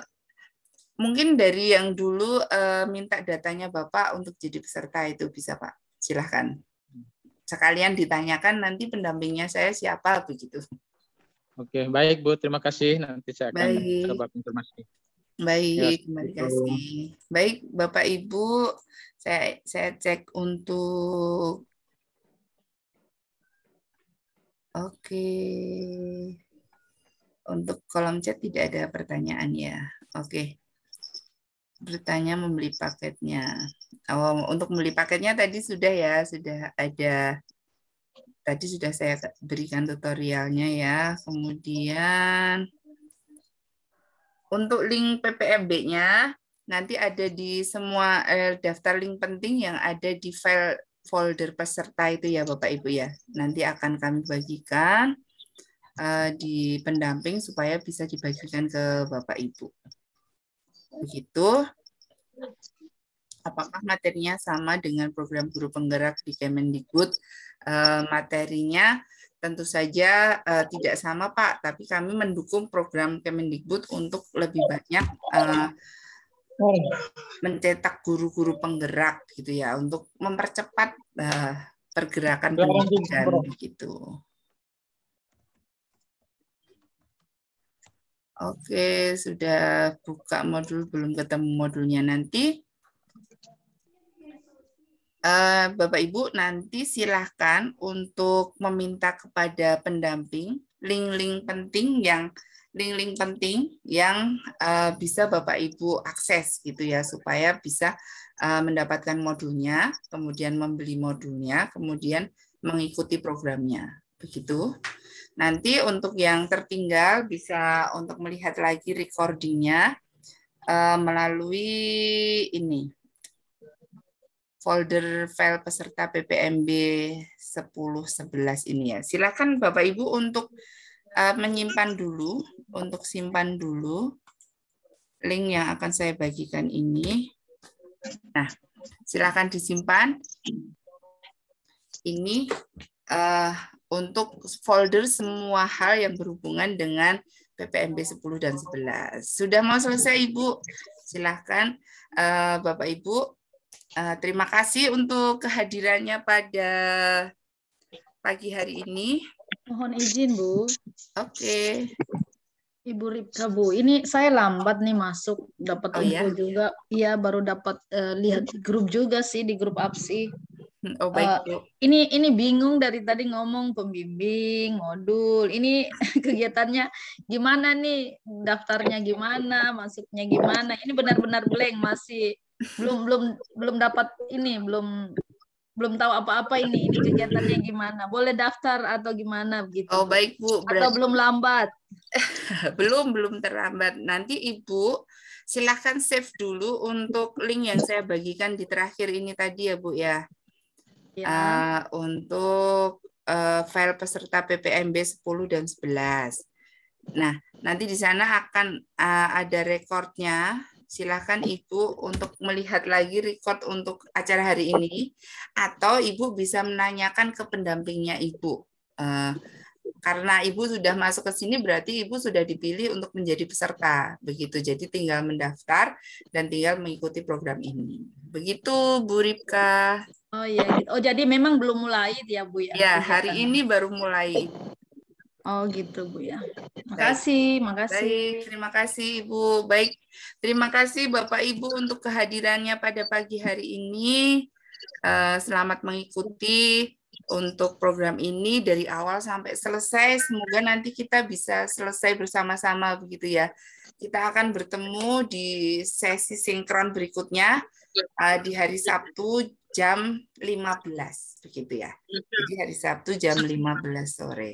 mungkin dari yang dulu e, minta datanya Bapak untuk jadi peserta itu bisa Pak. Silahkan. Sekalian ditanyakan nanti pendampingnya saya siapa begitu. Oke, baik Bu. Terima kasih. Nanti saya akan coba informasi. Ya, Baik, terima ya, kasih. Baik, Bapak Ibu, saya saya cek untuk Oke. Untuk kolom chat tidak ada pertanyaan ya. Oke. Bertanya membeli paketnya. Oh, untuk membeli paketnya tadi sudah ya, sudah ada tadi sudah saya berikan tutorialnya ya. Kemudian untuk link PPMB-nya nanti ada di semua eh, daftar link penting yang ada di file folder peserta itu ya Bapak Ibu ya. Nanti akan kami bagikan eh, di pendamping supaya bisa dibagikan ke Bapak Ibu. Begitu. Apakah materinya sama dengan program guru penggerak di Kemendikbud? Eh, materinya tentu saja uh, tidak sama Pak, tapi kami mendukung program Kemendikbud untuk lebih banyak uh, mencetak guru-guru penggerak gitu ya untuk mempercepat uh, pergerakan pendidikan gitu. Oke, sudah buka modul belum ketemu modulnya nanti. Eh, Bapak Ibu nanti silahkan untuk meminta kepada pendamping link-link penting yang link-link penting yang uh, bisa Bapak Ibu akses gitu ya supaya bisa uh, mendapatkan modulnya, kemudian membeli modulnya, kemudian mengikuti programnya. Begitu. Nanti untuk yang tertinggal bisa untuk melihat lagi recordingnya uh, melalui ini folder file peserta PPMB 1011 ini ya. Silakan Bapak Ibu untuk uh, menyimpan dulu, untuk simpan dulu link yang akan saya bagikan ini. Nah, silakan disimpan. Ini uh, untuk folder semua hal yang berhubungan dengan PPMB 10 dan 11. Sudah mau selesai Ibu? silakan uh, Bapak Ibu Eh, terima kasih untuk kehadirannya pada pagi hari ini. Mohon izin, Bu. Oke. Okay. Ibu Ripka, Bu. Ini saya lambat nih masuk, dapat oh, info ya? juga. Iya, baru dapat uh, lihat grup juga sih, di grup APSI. Hmm, oh, baik, eh, Bu. Uh, ini ini bingung dari tadi ngomong pembimbing, modul. Ini [LAUGHS] kegiatannya gimana nih? Daftarnya gimana? Masuknya gimana? Ini benar-benar blank, masih belum belum belum dapat ini belum belum tahu apa-apa ini ini kegiatannya gimana boleh daftar atau gimana gitu oh baik bu berarti... atau belum lambat [LAUGHS] belum belum terlambat nanti ibu silahkan save dulu untuk link yang saya bagikan di terakhir ini tadi ya bu ya, ya. Uh, untuk uh, file peserta PPMB 10 dan 11 nah nanti di sana akan uh, ada rekornya silahkan Ibu untuk melihat lagi record untuk acara hari ini, atau Ibu bisa menanyakan ke pendampingnya Ibu. Uh, karena Ibu sudah masuk ke sini, berarti Ibu sudah dipilih untuk menjadi peserta. Begitu, jadi tinggal mendaftar dan tinggal mengikuti program ini. Begitu, Bu Ripka. Oh ya oh jadi memang belum mulai ya Bu ya? Ya, hari ini baru mulai. Oh gitu Bu ya. Makasih, Baik. makasih. Baik, terima kasih Ibu. Baik, terima kasih Bapak Ibu untuk kehadirannya pada pagi hari ini. Eh, selamat mengikuti untuk program ini dari awal sampai selesai. Semoga nanti kita bisa selesai bersama-sama begitu ya. Kita akan bertemu di sesi sinkron berikutnya eh, di hari Sabtu jam 15 begitu ya. Jadi hari Sabtu jam 15 sore.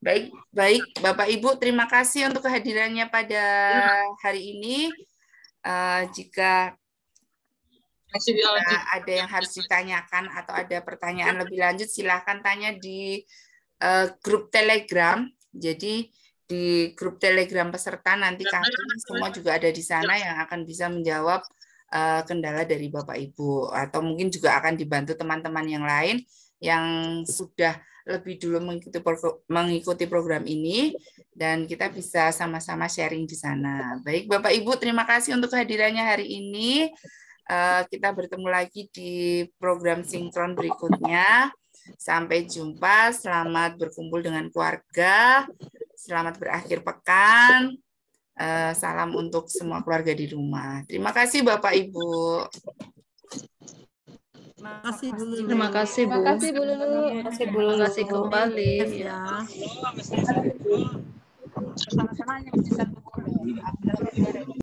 Baik, baik Bapak Ibu, terima kasih untuk kehadirannya pada hari ini. Uh, jika uh, ada yang harus ditanyakan atau ada pertanyaan lebih lanjut, silahkan tanya di uh, grup Telegram. Jadi di grup Telegram peserta nanti kami semua juga ada di sana yang akan bisa menjawab uh, kendala dari Bapak Ibu atau mungkin juga akan dibantu teman-teman yang lain yang sudah lebih dulu mengikuti program, mengikuti program ini dan kita bisa sama-sama sharing di sana. Baik Bapak Ibu, terima kasih untuk kehadirannya hari ini. Eh, kita bertemu lagi di program sinkron berikutnya. Sampai jumpa, selamat berkumpul dengan keluarga, selamat berakhir pekan. Eh, salam untuk semua keluarga di rumah. Terima kasih Bapak Ibu kasih Bu Terima kasih Bu. Terima kasih Bu Lulu. Terima kasih ya. Bu Terima kasih kembali ya. Sama-sama yang bisa